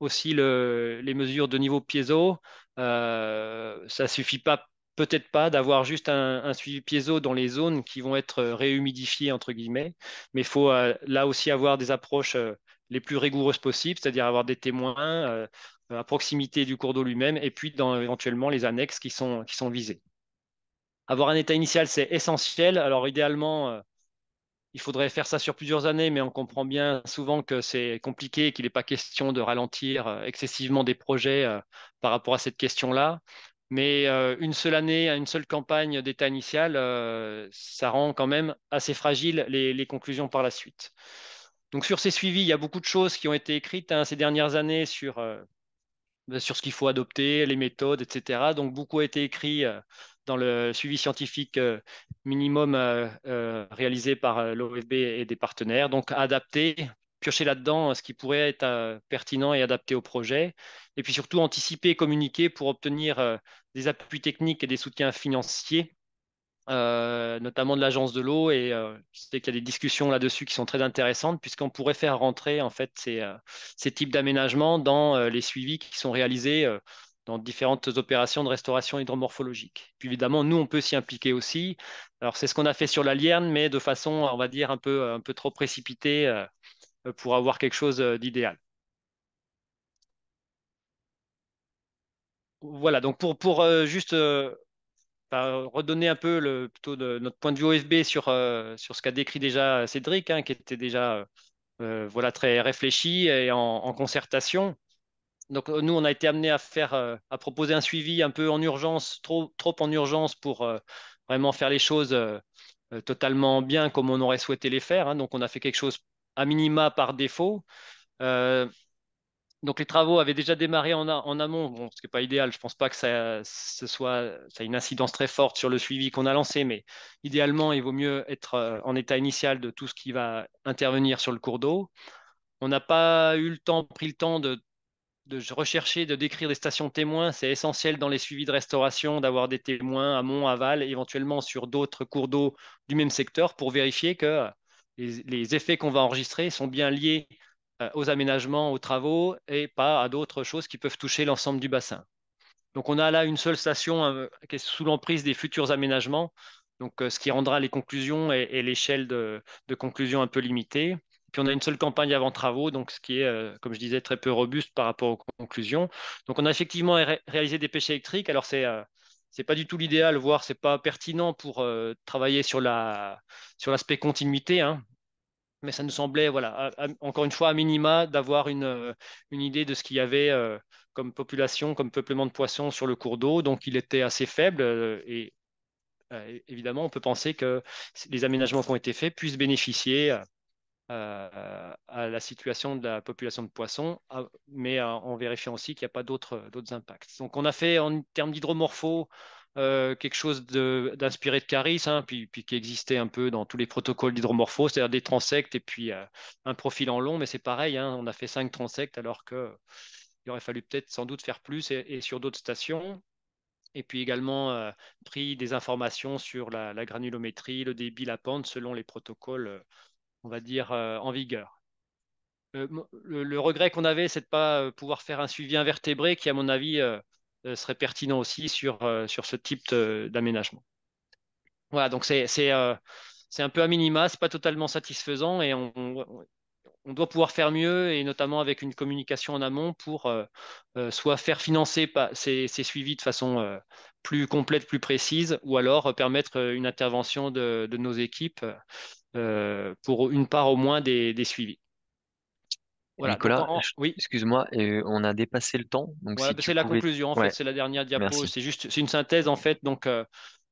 aussi les mesures de niveau piezo. ça ne suffit pas peut-être pas, d'avoir juste un, suivi piezo dans les zones qui vont être euh, réhumidifiées, entre guillemets, mais il faut euh, là aussi avoir des approches euh, les plus rigoureuses possibles, c'est-à-dire avoir des témoins à proximité du cours d'eau lui-même et puis dans éventuellement les annexes qui sont, qui sont visées. Avoir un état initial, c'est essentiel. Alors idéalement, il faudrait faire ça sur plusieurs années, mais on comprend bien souvent que c'est compliqué, qu'il n'est pas question de ralentir excessivement des projets par rapport à cette question-là. Mais euh, une seule année, une seule campagne d'état initial, euh, ça rend quand même assez fragile les, conclusions par la suite. Donc sur ces suivis, il y a beaucoup de choses qui ont été écrites hein, ces dernières années sur, euh, bah, sur ce qu'il faut adopter, les méthodes, etc. Donc beaucoup a été écrit dans le suivi scientifique minimum réalisé par l'OFB et des partenaires, donc adapté piocher là-dedans euh, ce qui pourrait être euh, pertinent et adapté au projet. Et puis surtout anticiper et communiquer pour obtenir euh, des appuis techniques et des soutiens financiers, notamment de l'agence de l'eau. Et je sais qu'il y a des discussions là-dessus qui sont très intéressantes, puisqu'on pourrait faire rentrer en fait ces, types d'aménagements dans les suivis qui sont réalisés dans différentes opérations de restauration hydromorphologique. Puis évidemment, nous, on peut s'y impliquer aussi. Alors, c'est ce qu'on a fait sur la Lierne, mais de façon, on va dire, un peu, un peu trop précipitée euh, pour avoir quelque chose euh, d'idéal. Voilà, donc pour, pour euh, juste bah, redonner un peu le, plutôt de, notre point de vue OFB sur, sur ce qu'a décrit déjà Cédric, hein, qui était déjà voilà, très réfléchi et en, concertation. Donc nous, on a été amené à faire, à proposer un suivi un peu en urgence, trop, trop en urgence pour vraiment faire les choses totalement bien comme on aurait souhaité les faire. Hein. Donc on a fait quelque chose à minima par défaut. Euh, donc les travaux avaient déjà démarré en, amont, ce qui n'est pas idéal, je pense pas que ça, ce soit, une incidence très forte sur le suivi qu'on a lancé, mais idéalement, il vaut mieux être euh, en état initial de tout ce qui va intervenir sur le cours d'eau. On n'a pas eu le temps, pris le temps de, rechercher, de décrire des stations témoins. C'est essentiel dans les suivis de restauration d'avoir des témoins amont, aval, éventuellement sur d'autres cours d'eau du même secteur pour vérifier que les, effets qu'on va enregistrer sont bien liés euh, aux aménagements, aux travaux et pas à d'autres choses qui peuvent toucher l'ensemble du bassin. Donc on a là une seule station euh, qui est sous l'emprise des futurs aménagements, donc euh, ce qui rendra les conclusions et, l'échelle de, de, conclusion un peu limitée. Puis on a une seule campagne avant travaux, donc ce qui est, comme je disais, très peu robuste par rapport aux conclusions. Donc on a effectivement réalisé des pêches électriques. Alors c'est c'est pas du tout l'idéal, voire c'est pas pertinent pour euh, travailler sur la sur l'aspect continuité. Hein. Mais ça nous semblait, voilà, encore une fois, à minima, d'avoir une, euh, idée de ce qu'il y avait euh, comme population, comme peuplement de poissons sur le cours d'eau. Donc, il était assez faible. et évidemment, on peut penser que les aménagements qui ont été faits puissent bénéficier euh, à la situation de la population de poissons, mais euh, en vérifiant aussi qu'il n'y a pas euh, d'autres impacts. Donc on a fait en termes d'hydromorpho quelque chose d'inspiré de, Caris, hein, puis, qui existait un peu dans tous les protocoles d'hydromorpho, c'est-à-dire des transectes et puis un profil en long, mais c'est pareil, hein, on a fait cinq transectes alors qu'il aurait fallu peut-être sans doute faire plus et, sur d'autres stations et puis également pris des informations sur la, la, granulométrie, le débit, la pente, selon les protocoles on va dire, euh, en vigueur. Euh, le, regret qu'on avait, c'est de ne pas euh, pouvoir faire un suivi invertébré qui, à mon avis, serait pertinent aussi sur, sur ce type d'aménagement. Voilà, donc c'est un peu à minima, ce n'est pas totalement satisfaisant et on, doit pouvoir faire mieux et notamment avec une communication en amont pour soit faire financer ces, ces, suivis de façon plus complète, plus précise, ou alors permettre une intervention de, de nos équipes euh, pour une part au moins des, suivis. Nicolas, oui. excuse-moi, on a dépassé le temps. Bah, c'est la conclusion, en fait, c'est la dernière diapo. C'est juste, une synthèse, en fait. Donc, euh,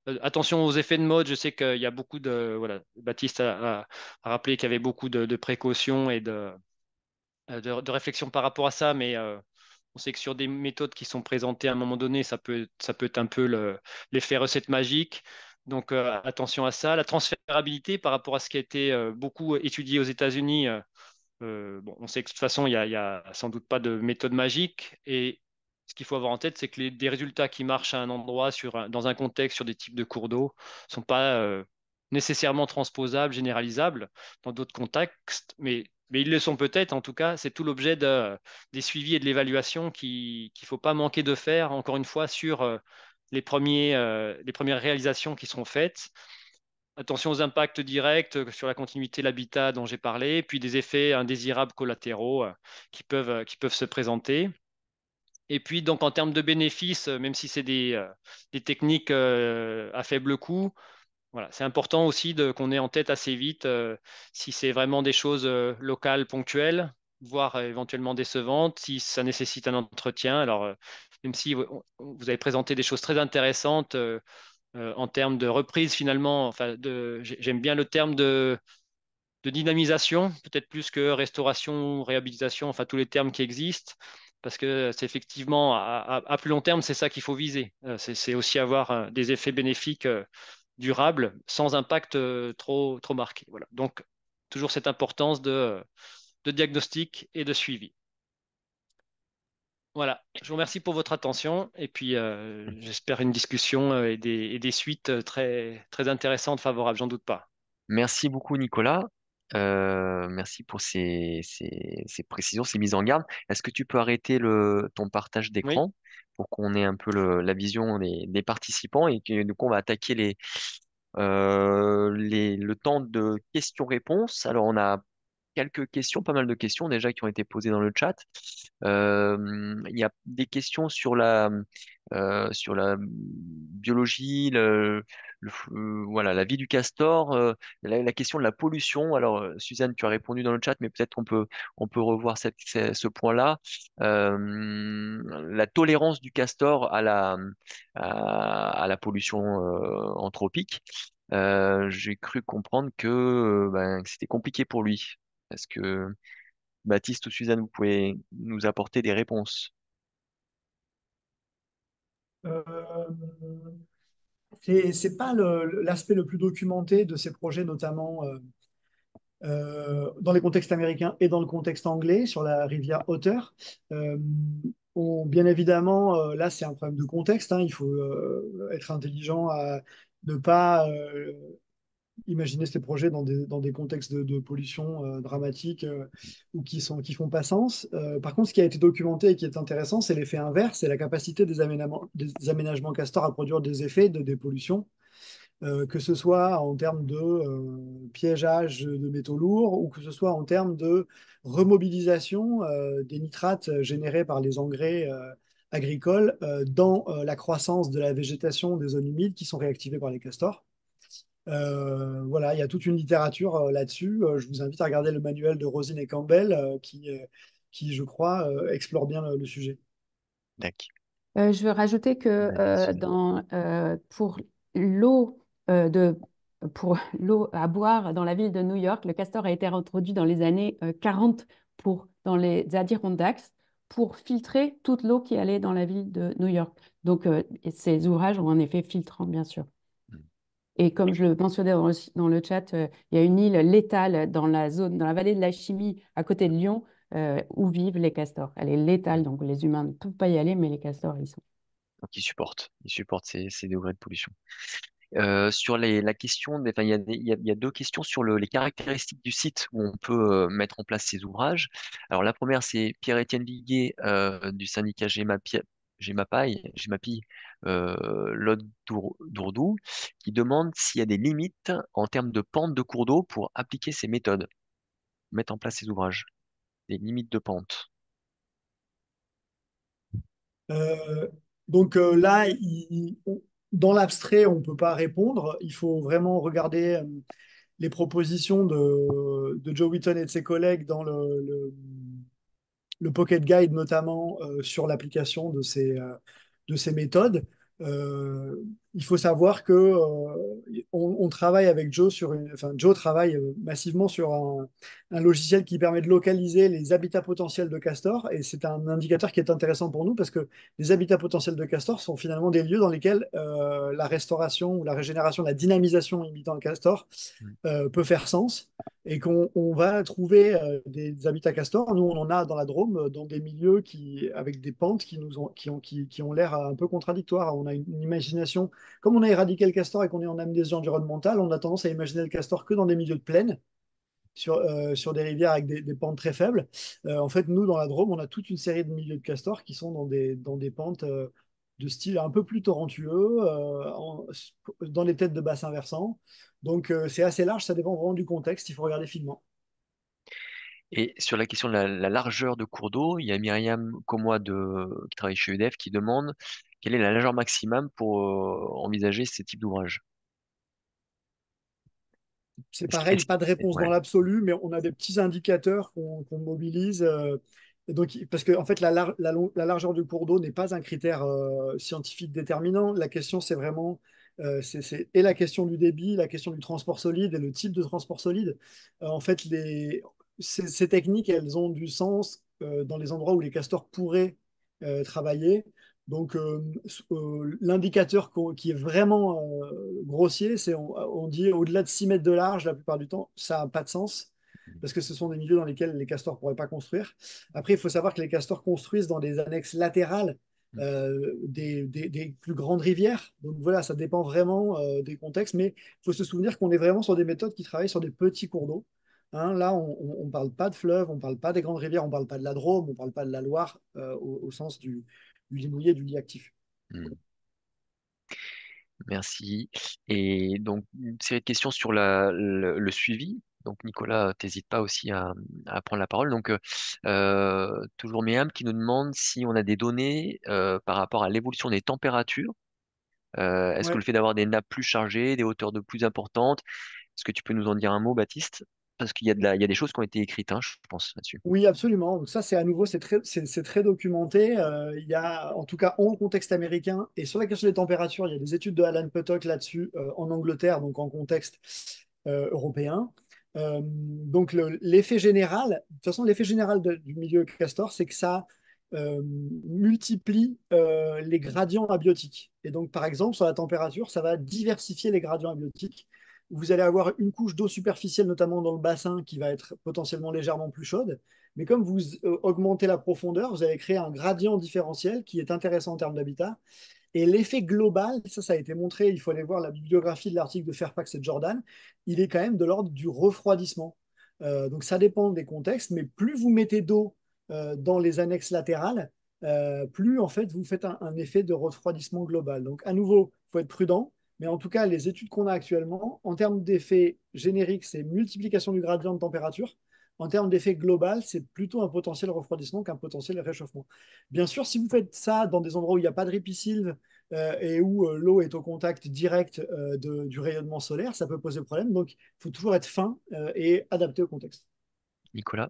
euh, attention aux effets de mode. Je sais qu'il y a beaucoup de, voilà, Baptiste a, rappelé qu'il y avait beaucoup de, précautions et de, de, réflexion par rapport à ça, mais on sait que sur des méthodes qui sont présentées à un moment donné, ça peut, ça peut être un peu l'effet recette magique. Donc euh, attention à ça. La transférabilité par rapport à ce qui a été euh, beaucoup étudié aux États-Unis, euh, on sait que de toute façon, il n'y a, sans doute pas de méthode magique. Et ce qu'il faut avoir en tête, c'est que les, des résultats qui marchent à un endroit, dans un contexte, sur des types de cours d'eau, ne sont pas nécessairement transposables, généralisables dans d'autres contextes. Mais, ils le sont peut-être, en tout cas, c'est tout l'objet des suivis et de l'évaluation qu'il ne faut pas manquer de faire, encore une fois, sur les, premiers, euh, les premières réalisations qui seront faites. Attention aux impacts directs euh, sur la continuité de l'habitat dont j'ai parlé, puis des effets indésirables collatéraux euh, qui peuvent, qui peuvent se présenter. Et puis, donc, en termes de bénéfices, même si c'est des, techniques à faible coût, voilà, c'est important aussi qu'on ait en tête assez vite si c'est vraiment des choses locales, ponctuelles, voire éventuellement décevantes, si ça nécessite un entretien. Alors, même si vous, avez présenté des choses très intéressantes euh, euh, en termes de reprise finalement. Enfin, j'aime bien le terme de, dynamisation, peut-être plus que restauration, réhabilitation, enfin tous les termes qui existent, parce que c'est effectivement à, plus long terme, c'est ça qu'il faut viser. Euh, c'est aussi avoir des effets bénéfiques durables sans impact trop, trop marqué. Voilà. Donc, toujours cette importance de diagnostic et de suivi. Voilà, je vous remercie pour votre attention et puis euh, j'espère une discussion euh, et des, suites euh, très, très intéressantes, favorables, j'en doute pas. Merci beaucoup Nicolas, merci pour ces, précisions, ces mises en garde. Est-ce que tu peux arrêter le, ton partage d'écran pour qu'on ait un peu la vision des, participants et que, du coup on va attaquer les, le temps de questions-réponses. Alors, on a quelques questions, pas mal de questions déjà qui ont été posées dans le chat. Euh, il y a des questions sur la, euh, sur la biologie, euh, voilà, la vie du castor, la, question de la pollution. Alors, Suzanne, tu as répondu dans le chat, mais peut-être qu'on peut, on peut revoir ce, point-là. la tolérance du castor à la, la pollution anthropique. j'ai cru comprendre que ben, c'était compliqué pour lui. Est-ce que Baptiste ou Suzanne, vous pouvez nous apporter des réponses euh, Ce n'est pas l'aspect le, plus documenté de ces projets, notamment euh, euh, dans les contextes américains et dans le contexte anglais, sur la rivière Hauteur. bien évidemment, là, c'est un problème de contexte. Hein. il faut être intelligent à ne pas imaginer ces projets dans des, contextes de, pollution euh, dramatique euh, ou qui ne font pas sens. Euh, par contre, ce qui a été documenté et qui est intéressant, c'est l'effet inverse, c'est la capacité des aménagements castors à produire des effets de dépollution, que ce soit en termes de piégeage de métaux lourds ou que ce soit en termes de remobilisation des nitrates générés par les engrais agricoles dans la croissance de la végétation des zones humides qui sont réactivées par les castors. Euh, voilà, il y a toute une littérature euh, là-dessus. Euh, je vous invite à regarder le manuel de Rosine et Campbell qui, qui, je crois, explore bien le, sujet. je veux rajouter que pour l'eau de pour l'eau à boire dans la ville de New York, le castor a été introduit dans les années 40 pour, dans les Adirondacks pour filtrer toute l'eau qui allait dans la ville de New York. Donc, ces ouvrages ont un effet filtrant, bien sûr. Et comme je le mentionnais dans le, chat, euh, il y a une île létale dans la zone, dans la vallée de la chimie, à côté de Lyon, euh, où vivent les castors. Elle est létale, donc les humains ne peuvent pas y aller, mais les castors y sont. Donc ils supportent, ils supportent ces, degrés de pollution. Euh, sur la question, il, y a deux questions sur les caractéristiques du site où on peut mettre en place ces ouvrages. Alors la première, c'est Pierre-Étienne Liguet du syndicat GEMA j'ai ma paille, j'ai ma euh, Dourdou, qui demande s'il y a des limites en termes de pente de cours d'eau pour appliquer ces méthodes, mettre en place ces ouvrages, des limites de pente. Euh, donc euh, là, dans l'abstrait, on ne peut pas répondre. Il faut vraiment regarder les propositions de, Joe Witton et de ses collègues dans le le Pocket Guide notamment euh, sur l'application de ces, euh, de ces méthodes. Euh, il faut savoir que euh, on, travaille avec Joe sur enfin Joe travaille euh, massivement sur un, logiciel qui permet de localiser les habitats potentiels de castors et c'est un indicateur qui est intéressant pour nous parce que les habitats potentiels de castors sont finalement des lieux dans lesquels euh, la restauration ou la régénération, la dynamisation imitant le castor mm. peut faire sens et qu'on va trouver des habitats castors. Nous on en a dans la Drôme dans des milieux qui avec des pentes qui nous ont qui ont qui, ont l'air un peu contradictoires. On a une imagination comme on a éradiqué le castor et qu'on est en amnésie environnementale, on a tendance à imaginer le castor que dans des milieux de plaine, sur, euh, sur des rivières avec des, pentes très faibles. Euh, en fait, nous, dans la Drôme, on a toute une série de milieux de castors qui sont dans des, dans des pentes euh, de style un peu plus torrentueux, dans les têtes de bassins versants. Donc, c'est assez large, ça dépend vraiment du contexte, il faut regarder finement. Et sur la question de la, largeur de cours d'eau, il y a Myriam Comois de, qui travaille chez UDEF qui demande quelle est la largeur maximum pour euh, envisager ces types d'ouvrages C'est pareil, pas de réponse dans l'absolu, mais on a des petits indicateurs qu'on mobilise. Euh, donc, parce que en fait, la, largeur du cours d'eau n'est pas un critère euh, scientifique déterminant. La question, c'est vraiment c'est, et la question du débit, la question du transport solide et le type de transport solide. en fait, les, ces, techniques, elles ont du sens dans les endroits où les castors pourraient travailler. Donc, euh, euh, l'indicateur qui est vraiment euh, grossier, c'est on, dit au-delà de 6 mètres de large, la plupart du temps, ça n'a pas de sens parce que ce sont des milieux dans lesquels les castors ne pourraient pas construire. Après, il faut savoir que les castors construisent dans des annexes latérales mm. des, plus grandes rivières. Donc voilà, ça dépend vraiment des contextes, mais il faut se souvenir qu'on est vraiment sur des méthodes qui travaillent sur des petits cours d'eau. Hein, là, on ne parle pas de fleuve, on ne parle pas des grandes rivières, on ne parle pas de la Drôme, on ne parle pas de la Loire au, sens du, du lit mouillé, du lit actif. Hmm. Merci. Et donc, une série de questions sur le, suivi. Donc, Nicolas, t'hésite pas aussi à, prendre la parole. Donc, euh, euh, toujours Méam qui nous demande si on a des données euh, par rapport à l'évolution des températures. est-ce que le fait d'avoir des nappes plus chargées, des hauteurs de plus importantes, est-ce que tu peux nous en dire un mot, Baptiste parce qu'il y, a y a des choses qui ont été écrites, hein, je pense, là-dessus. Oui, absolument. Donc ça, c'est à nouveau, c'est très, très documenté. Euh, il y a, en tout cas, en contexte américain, et sur la question des températures, il y a des études de Alan Puttock là-dessus euh, en Angleterre, donc en contexte euh, européen. donc l'effet général, de toute façon, l'effet général du milieu castor, c'est que ça multiplie les gradients abiotiques. Et donc, par exemple, sur la température, ça va diversifier les gradients abiotiques vous allez avoir une couche d'eau superficielle, notamment dans le bassin, qui va être potentiellement légèrement plus chaude. Mais comme vous euh, augmentez la profondeur, vous allez créer un gradient différentiel qui est intéressant en termes d'habitat. Et l'effet global, ça, ça a été montré, il faut aller voir la bibliographie de l'article de Fairfax et de Jordan, il est quand même de l'ordre du refroidissement. Euh, donc ça dépend des contextes, mais plus vous mettez d'eau euh, dans les annexes latérales, plus en fait vous faites un, un effet de refroidissement global. Donc à nouveau, il faut être prudent, mais en tout cas, les études qu'on a actuellement, en termes d'effet générique, c'est multiplication du gradient de température. En termes d'effet global, c'est plutôt un potentiel refroidissement qu'un potentiel réchauffement. Bien sûr, si vous faites ça dans des endroits où il n'y a pas de ripisylve euh, et où euh, l'eau est au contact direct euh, du rayonnement solaire, ça peut poser problème. Donc, il faut toujours être fin et adapté au contexte. Nicolas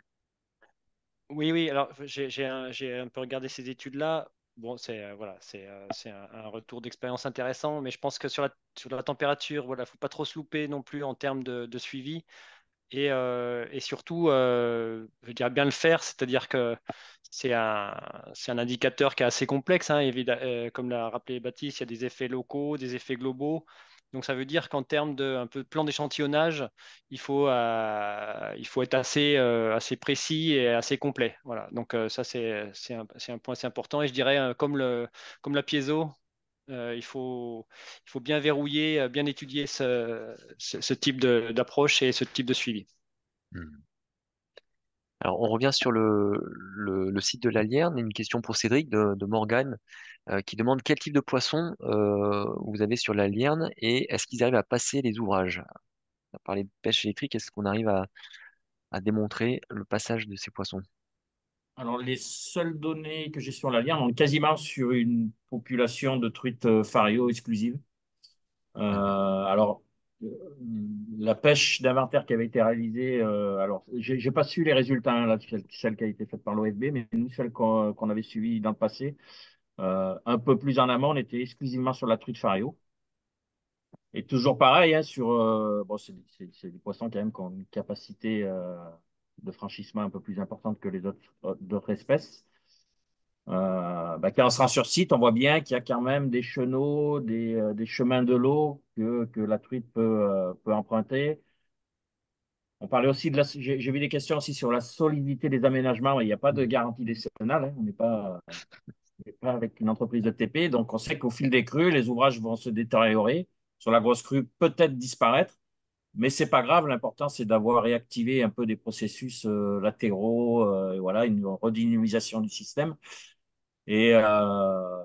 oui, oui, alors j'ai un, peu regardé ces études-là bon, c'est euh, voilà, c'est euh, un, retour d'expérience intéressant, mais je pense que sur la, sur la température, voilà, faut pas trop se non plus en termes de, suivi. Euh, et, surtout, euh, je dire bien le faire, c'est-à-dire que c'est un, indicateur qui est assez complexe. Hein, comme l'a rappelé Baptiste, il y a des effets locaux, des effets globaux. Donc ça veut dire qu'en termes de peu plan d'échantillonnage, il faut euh, il faut être assez euh, assez précis et assez complet. Voilà. Donc euh, ça c'est un, un, point assez important et je dirais comme le comme la piezo, il faut il faut bien verrouiller, bien étudier ce, type d'approche et ce type de suivi. Hmm. Alors, on revient sur le, site de la Lierne. Une question pour Cédric de, Morgane euh, qui demande quel type de poisson euh, vous avez sur la Lierne et est-ce qu'ils arrivent à passer les ouvrages? On a parlé de pêche électrique, est-ce qu'on arrive à, démontrer le passage de ces poissons? Alors, les seules données que j'ai sur la Lierne, on est quasiment sur une population de truites fario euh, exclusive. alors, la pêche d'inventaire qui avait été réalisée, euh, alors alors n'ai pas su les résultats, hein, celle, qui a été faite par l'OFB, mais nous, celle qu'on avait suivie dans le passé, euh, un peu plus en amont, on était exclusivement sur la truite fario. Et toujours pareil, hein, sur euh, c'est des poissons quand même qui ont une capacité de franchissement un peu plus importante que les autres, autres espèces. Euh, ben, quand on se rend sur site, on voit bien qu'il y a quand même des chenaux, euh, des, chemins de l'eau que, la truite peut, euh, peut emprunter. On parlait aussi de la. J'ai vu des questions aussi sur la solidité des aménagements. Il n'y a pas de garantie décennale. Hein. On n'est pas, avec une entreprise de TP. Donc, on sait qu'au fil des crues, les ouvrages vont se détériorer. Sur la grosse crue, peut-être disparaître. Mais c'est pas grave, l'important c'est d'avoir réactivé un peu des processus euh, latéraux, euh, et voilà, une redynamisation du système. Et, euh,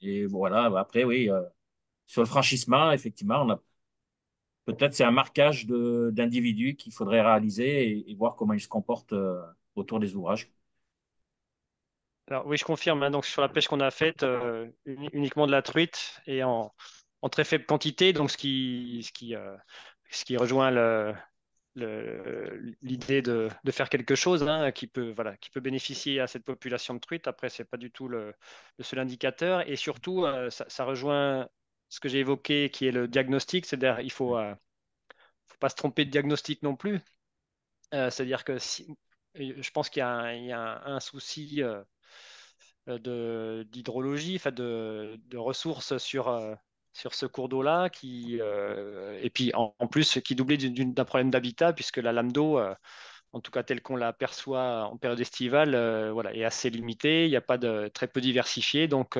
et voilà, après, oui, sur le franchissement, effectivement, on a peut-être c'est un marquage d'individus qu'il faudrait réaliser et, voir comment ils se comportent autour des ouvrages. Alors, oui, je confirme. Hein, donc, sur la pêche qu'on a faite, uniquement de la truite et en, très faible quantité. Donc, ce qui, ce qui ce qui rejoint l'idée de, faire quelque chose hein, qui, peut, voilà, qui peut bénéficier à cette population de truites. Après, ce n'est pas du tout le, seul indicateur. Et surtout, euh, ça, rejoint ce que j'ai évoqué, qui est le diagnostic. C'est-à-dire il ne euh, faut, pas se tromper de diagnostic non plus. Euh, c'est-à-dire que je pense qu'il y a un, souci d'hydrologie, de, ressources sur sur ce cours d'eau-là, qui euh, et puis en, plus qui doublait d'un problème d'habitat, puisque la lame d'eau, euh, en tout cas telle qu'on la perçoit en période estivale, euh, voilà, est assez limitée, il n'y a pas de très peu diversifié, donc,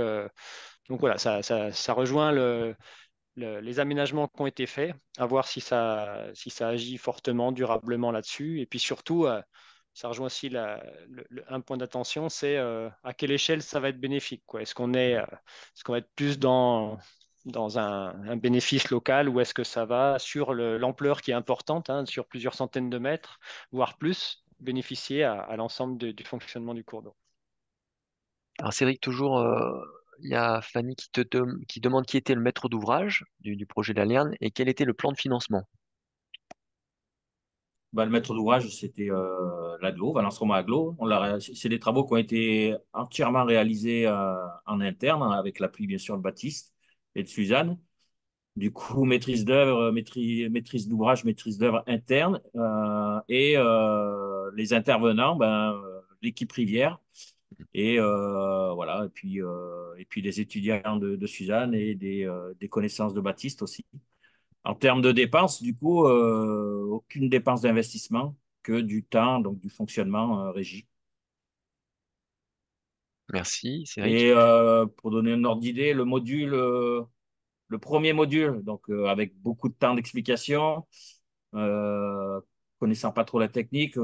donc voilà, ça, ça, ça rejoint le, les aménagements qui ont été faits, à voir si ça, si ça agit fortement, durablement là-dessus, et puis surtout ça rejoint aussi un point d'attention, c'est à quelle échelle ça va être bénéfique. Est-ce qu'on est, est-ce qu'on va être plus dans dans un, bénéfice local où est-ce que ça va sur l'ampleur qui est importante, hein, sur plusieurs centaines de mètres, voire plus, bénéficier à, l'ensemble du fonctionnement du cours d'eau Alors Cédric, toujours, euh, il y a Fanny qui, te demande qui était le maître d'ouvrage du, projet de et quel était le plan de financement bah, le maître d'ouvrage, c'était euh, l'aglo, valence aglo. C'est des travaux qui ont été entièrement réalisés euh, en interne, avec l'appui bien sûr de Baptiste et de Suzanne. Du coup, maîtrise d'œuvre, maîtrise, d'ouvrage, maîtrise d'œuvre interne euh, et euh, les intervenants, ben, euh, l'équipe Rivière et voilà et puis et puis les étudiants de, Suzanne et des, des, connaissances de Baptiste aussi. En termes de dépenses, du coup, aucune dépense d'investissement que du temps donc du fonctionnement régie. Merci, Et euh, pour donner un ordre d'idée, le module, euh, le premier module, donc euh, avec beaucoup de temps d'explication, connaissant pas trop la technique,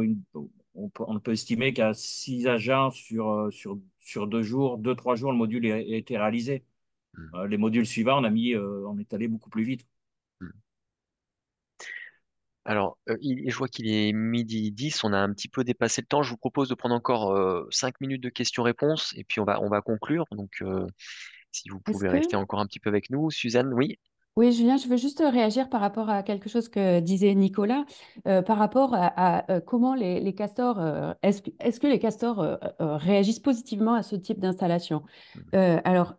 on, peut, estimer qu'à six agents sur, sur, sur deux jours, deux, trois jours, le module a, été réalisé. Hmm. les modules suivants, on a mis, on est allé beaucoup plus vite. Alors, euh, je vois qu'il est midi 10, on a un petit peu dépassé le temps. Je vous propose de prendre encore euh, cinq 5 minutes de questions-réponses et puis on va, on va conclure. Donc, euh, si vous pouvez rester encore un petit peu avec nous. Suzanne, oui? Oui, Julien, je veux juste réagir par rapport à quelque chose que disait Nicolas, euh, par rapport à, euh, comment les, castors, euh, est-ce, que les castors réagissent positivement à ce type d'installation mmh. Alors,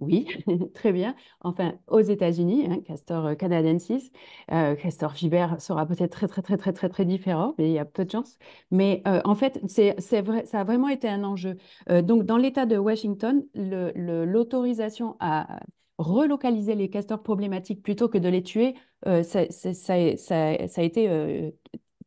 oui, très bien. Enfin, aux États-Unis, hein, castor canadensis, castor Fiber sera peut-être très, très, très, très, très, très différent, mais il y a peu de chances. Mais en fait, c'est, vrai, ça a vraiment été un enjeu. donc, dans l'État de Washington, l'autorisation le, à relocaliser les castors problématiques plutôt que de les tuer, euh, ça, a été euh,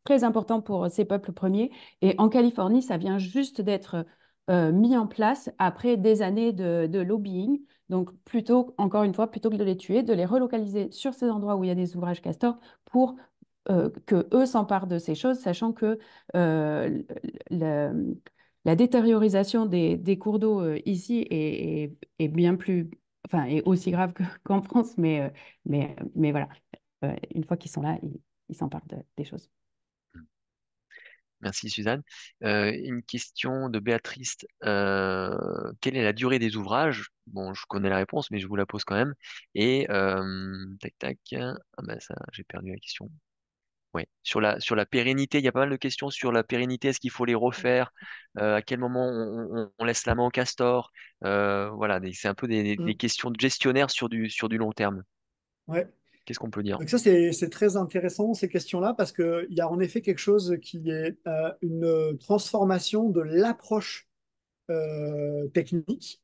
très important pour ces peuples premiers. Et en Californie, ça vient juste d'être euh, mis en place après des années de, lobbying. Donc, plutôt, encore une fois, plutôt que de les tuer, de les relocaliser sur ces endroits où il y a des ouvrages castors pour que eux s'emparent de ces choses, sachant que la, détériorisation des, cours d'eau ici est bien plus enfin, est aussi grave qu'en France, mais, euh, mais, euh, mais voilà, euh, une fois qu'ils sont là, ils, s'emparent de, des choses. Merci Suzanne. une question de Béatrice. quelle est la durée des ouvrages Bon, je connais la réponse, mais je vous la pose quand même. Et tac tac. Ah ben ça, j'ai perdu la question sur la, sur la pérennité, il y a pas mal de questions sur la pérennité. Est-ce qu'il faut les mmh. refaire euh, À quel moment on, laisse la main au castor euh, Voilà, c'est un peu des, mmh. questions de gestionnaire sur du, sur du long terme. Qu'est-ce qu'on peut dire ça, c'est très intéressant, ces questions-là, parce qu'il y a en effet quelque chose qui est euh, une transformation de l'approche technique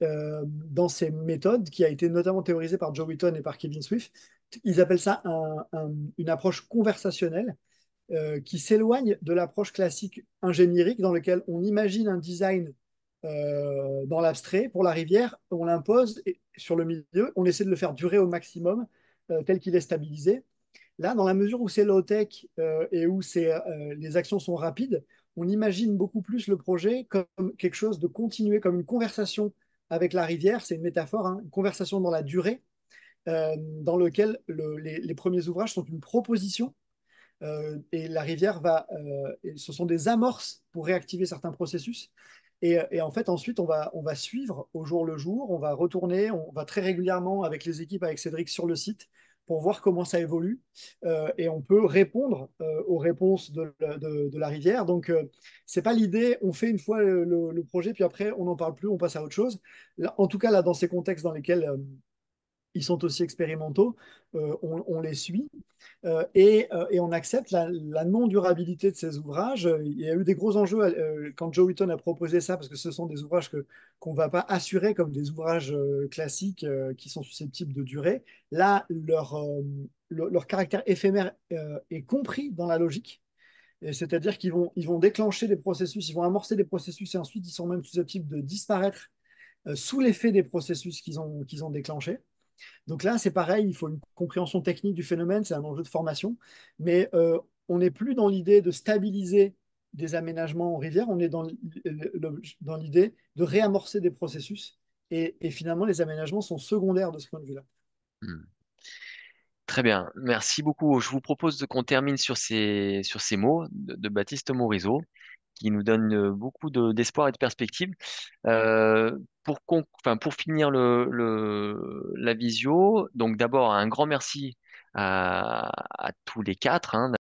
dans ces méthodes qui a été notamment théorisée par Joe Witton et par Kevin Swift ils appellent ça une approche conversationnelle euh, qui s'éloigne de l'approche classique ingénierique dans laquelle on imagine un design euh, dans l'abstrait pour la rivière, on l'impose sur le milieu, on essaie de le faire durer au maximum euh, tel qu'il est stabilisé. Là, dans la mesure où c'est low-tech et où les actions sont rapides, on imagine beaucoup plus le projet comme quelque chose de continuer comme une conversation avec la rivière, c'est une métaphore, hein, une conversation dans la durée, euh, dans lequel les, premiers ouvrages sont une proposition euh, et la rivière va. Euh, ce sont des amorces pour réactiver certains processus. Et, en fait, ensuite, on va, on va suivre au jour le jour, on va retourner, on va très régulièrement avec les équipes, avec Cédric sur le site pour voir comment ça évolue. et on peut répondre aux réponses de, la rivière. Donc, ce c'est pas l'idée, on fait une fois le, projet, puis après, on n'en parle plus, on passe à autre chose. en tout cas, là, dans ces contextes dans lesquels ils sont aussi expérimentaux, euh, on, les suit euh, euh, et, on accepte la, non-durabilité de ces ouvrages. Il y a eu des gros enjeux quand Joe Witton a proposé ça, parce que ce sont des ouvrages que, qu'on ne va pas assurer comme des ouvrages classiques qui sont susceptibles de durer. Là, leur, leur caractère éphémère est compris dans la logique. C'est-à-dire qu'ils vont, ils vont déclencher des processus, ils vont amorcer des processus et ensuite ils sont même susceptibles de disparaître sous l'effet des processus qu'ils ont, qu'ils ont déclenchés. Donc là, c'est pareil, il faut une compréhension technique du phénomène, c'est un enjeu de formation, mais euh, on n'est plus dans l'idée de stabiliser des aménagements en rivière, on est dans l'idée de réamorcer des processus. Et, finalement, les aménagements sont secondaires de ce point de vue-là. Hmm. Très bien, merci beaucoup. Je vous propose qu'on termine sur ces, mots de, de Baptiste Morisot qui nous donne euh, beaucoup d'espoir et de perspective. Euh, pour, finir le, la visio, donc d'abord un grand merci à, tous les quatre. Hein,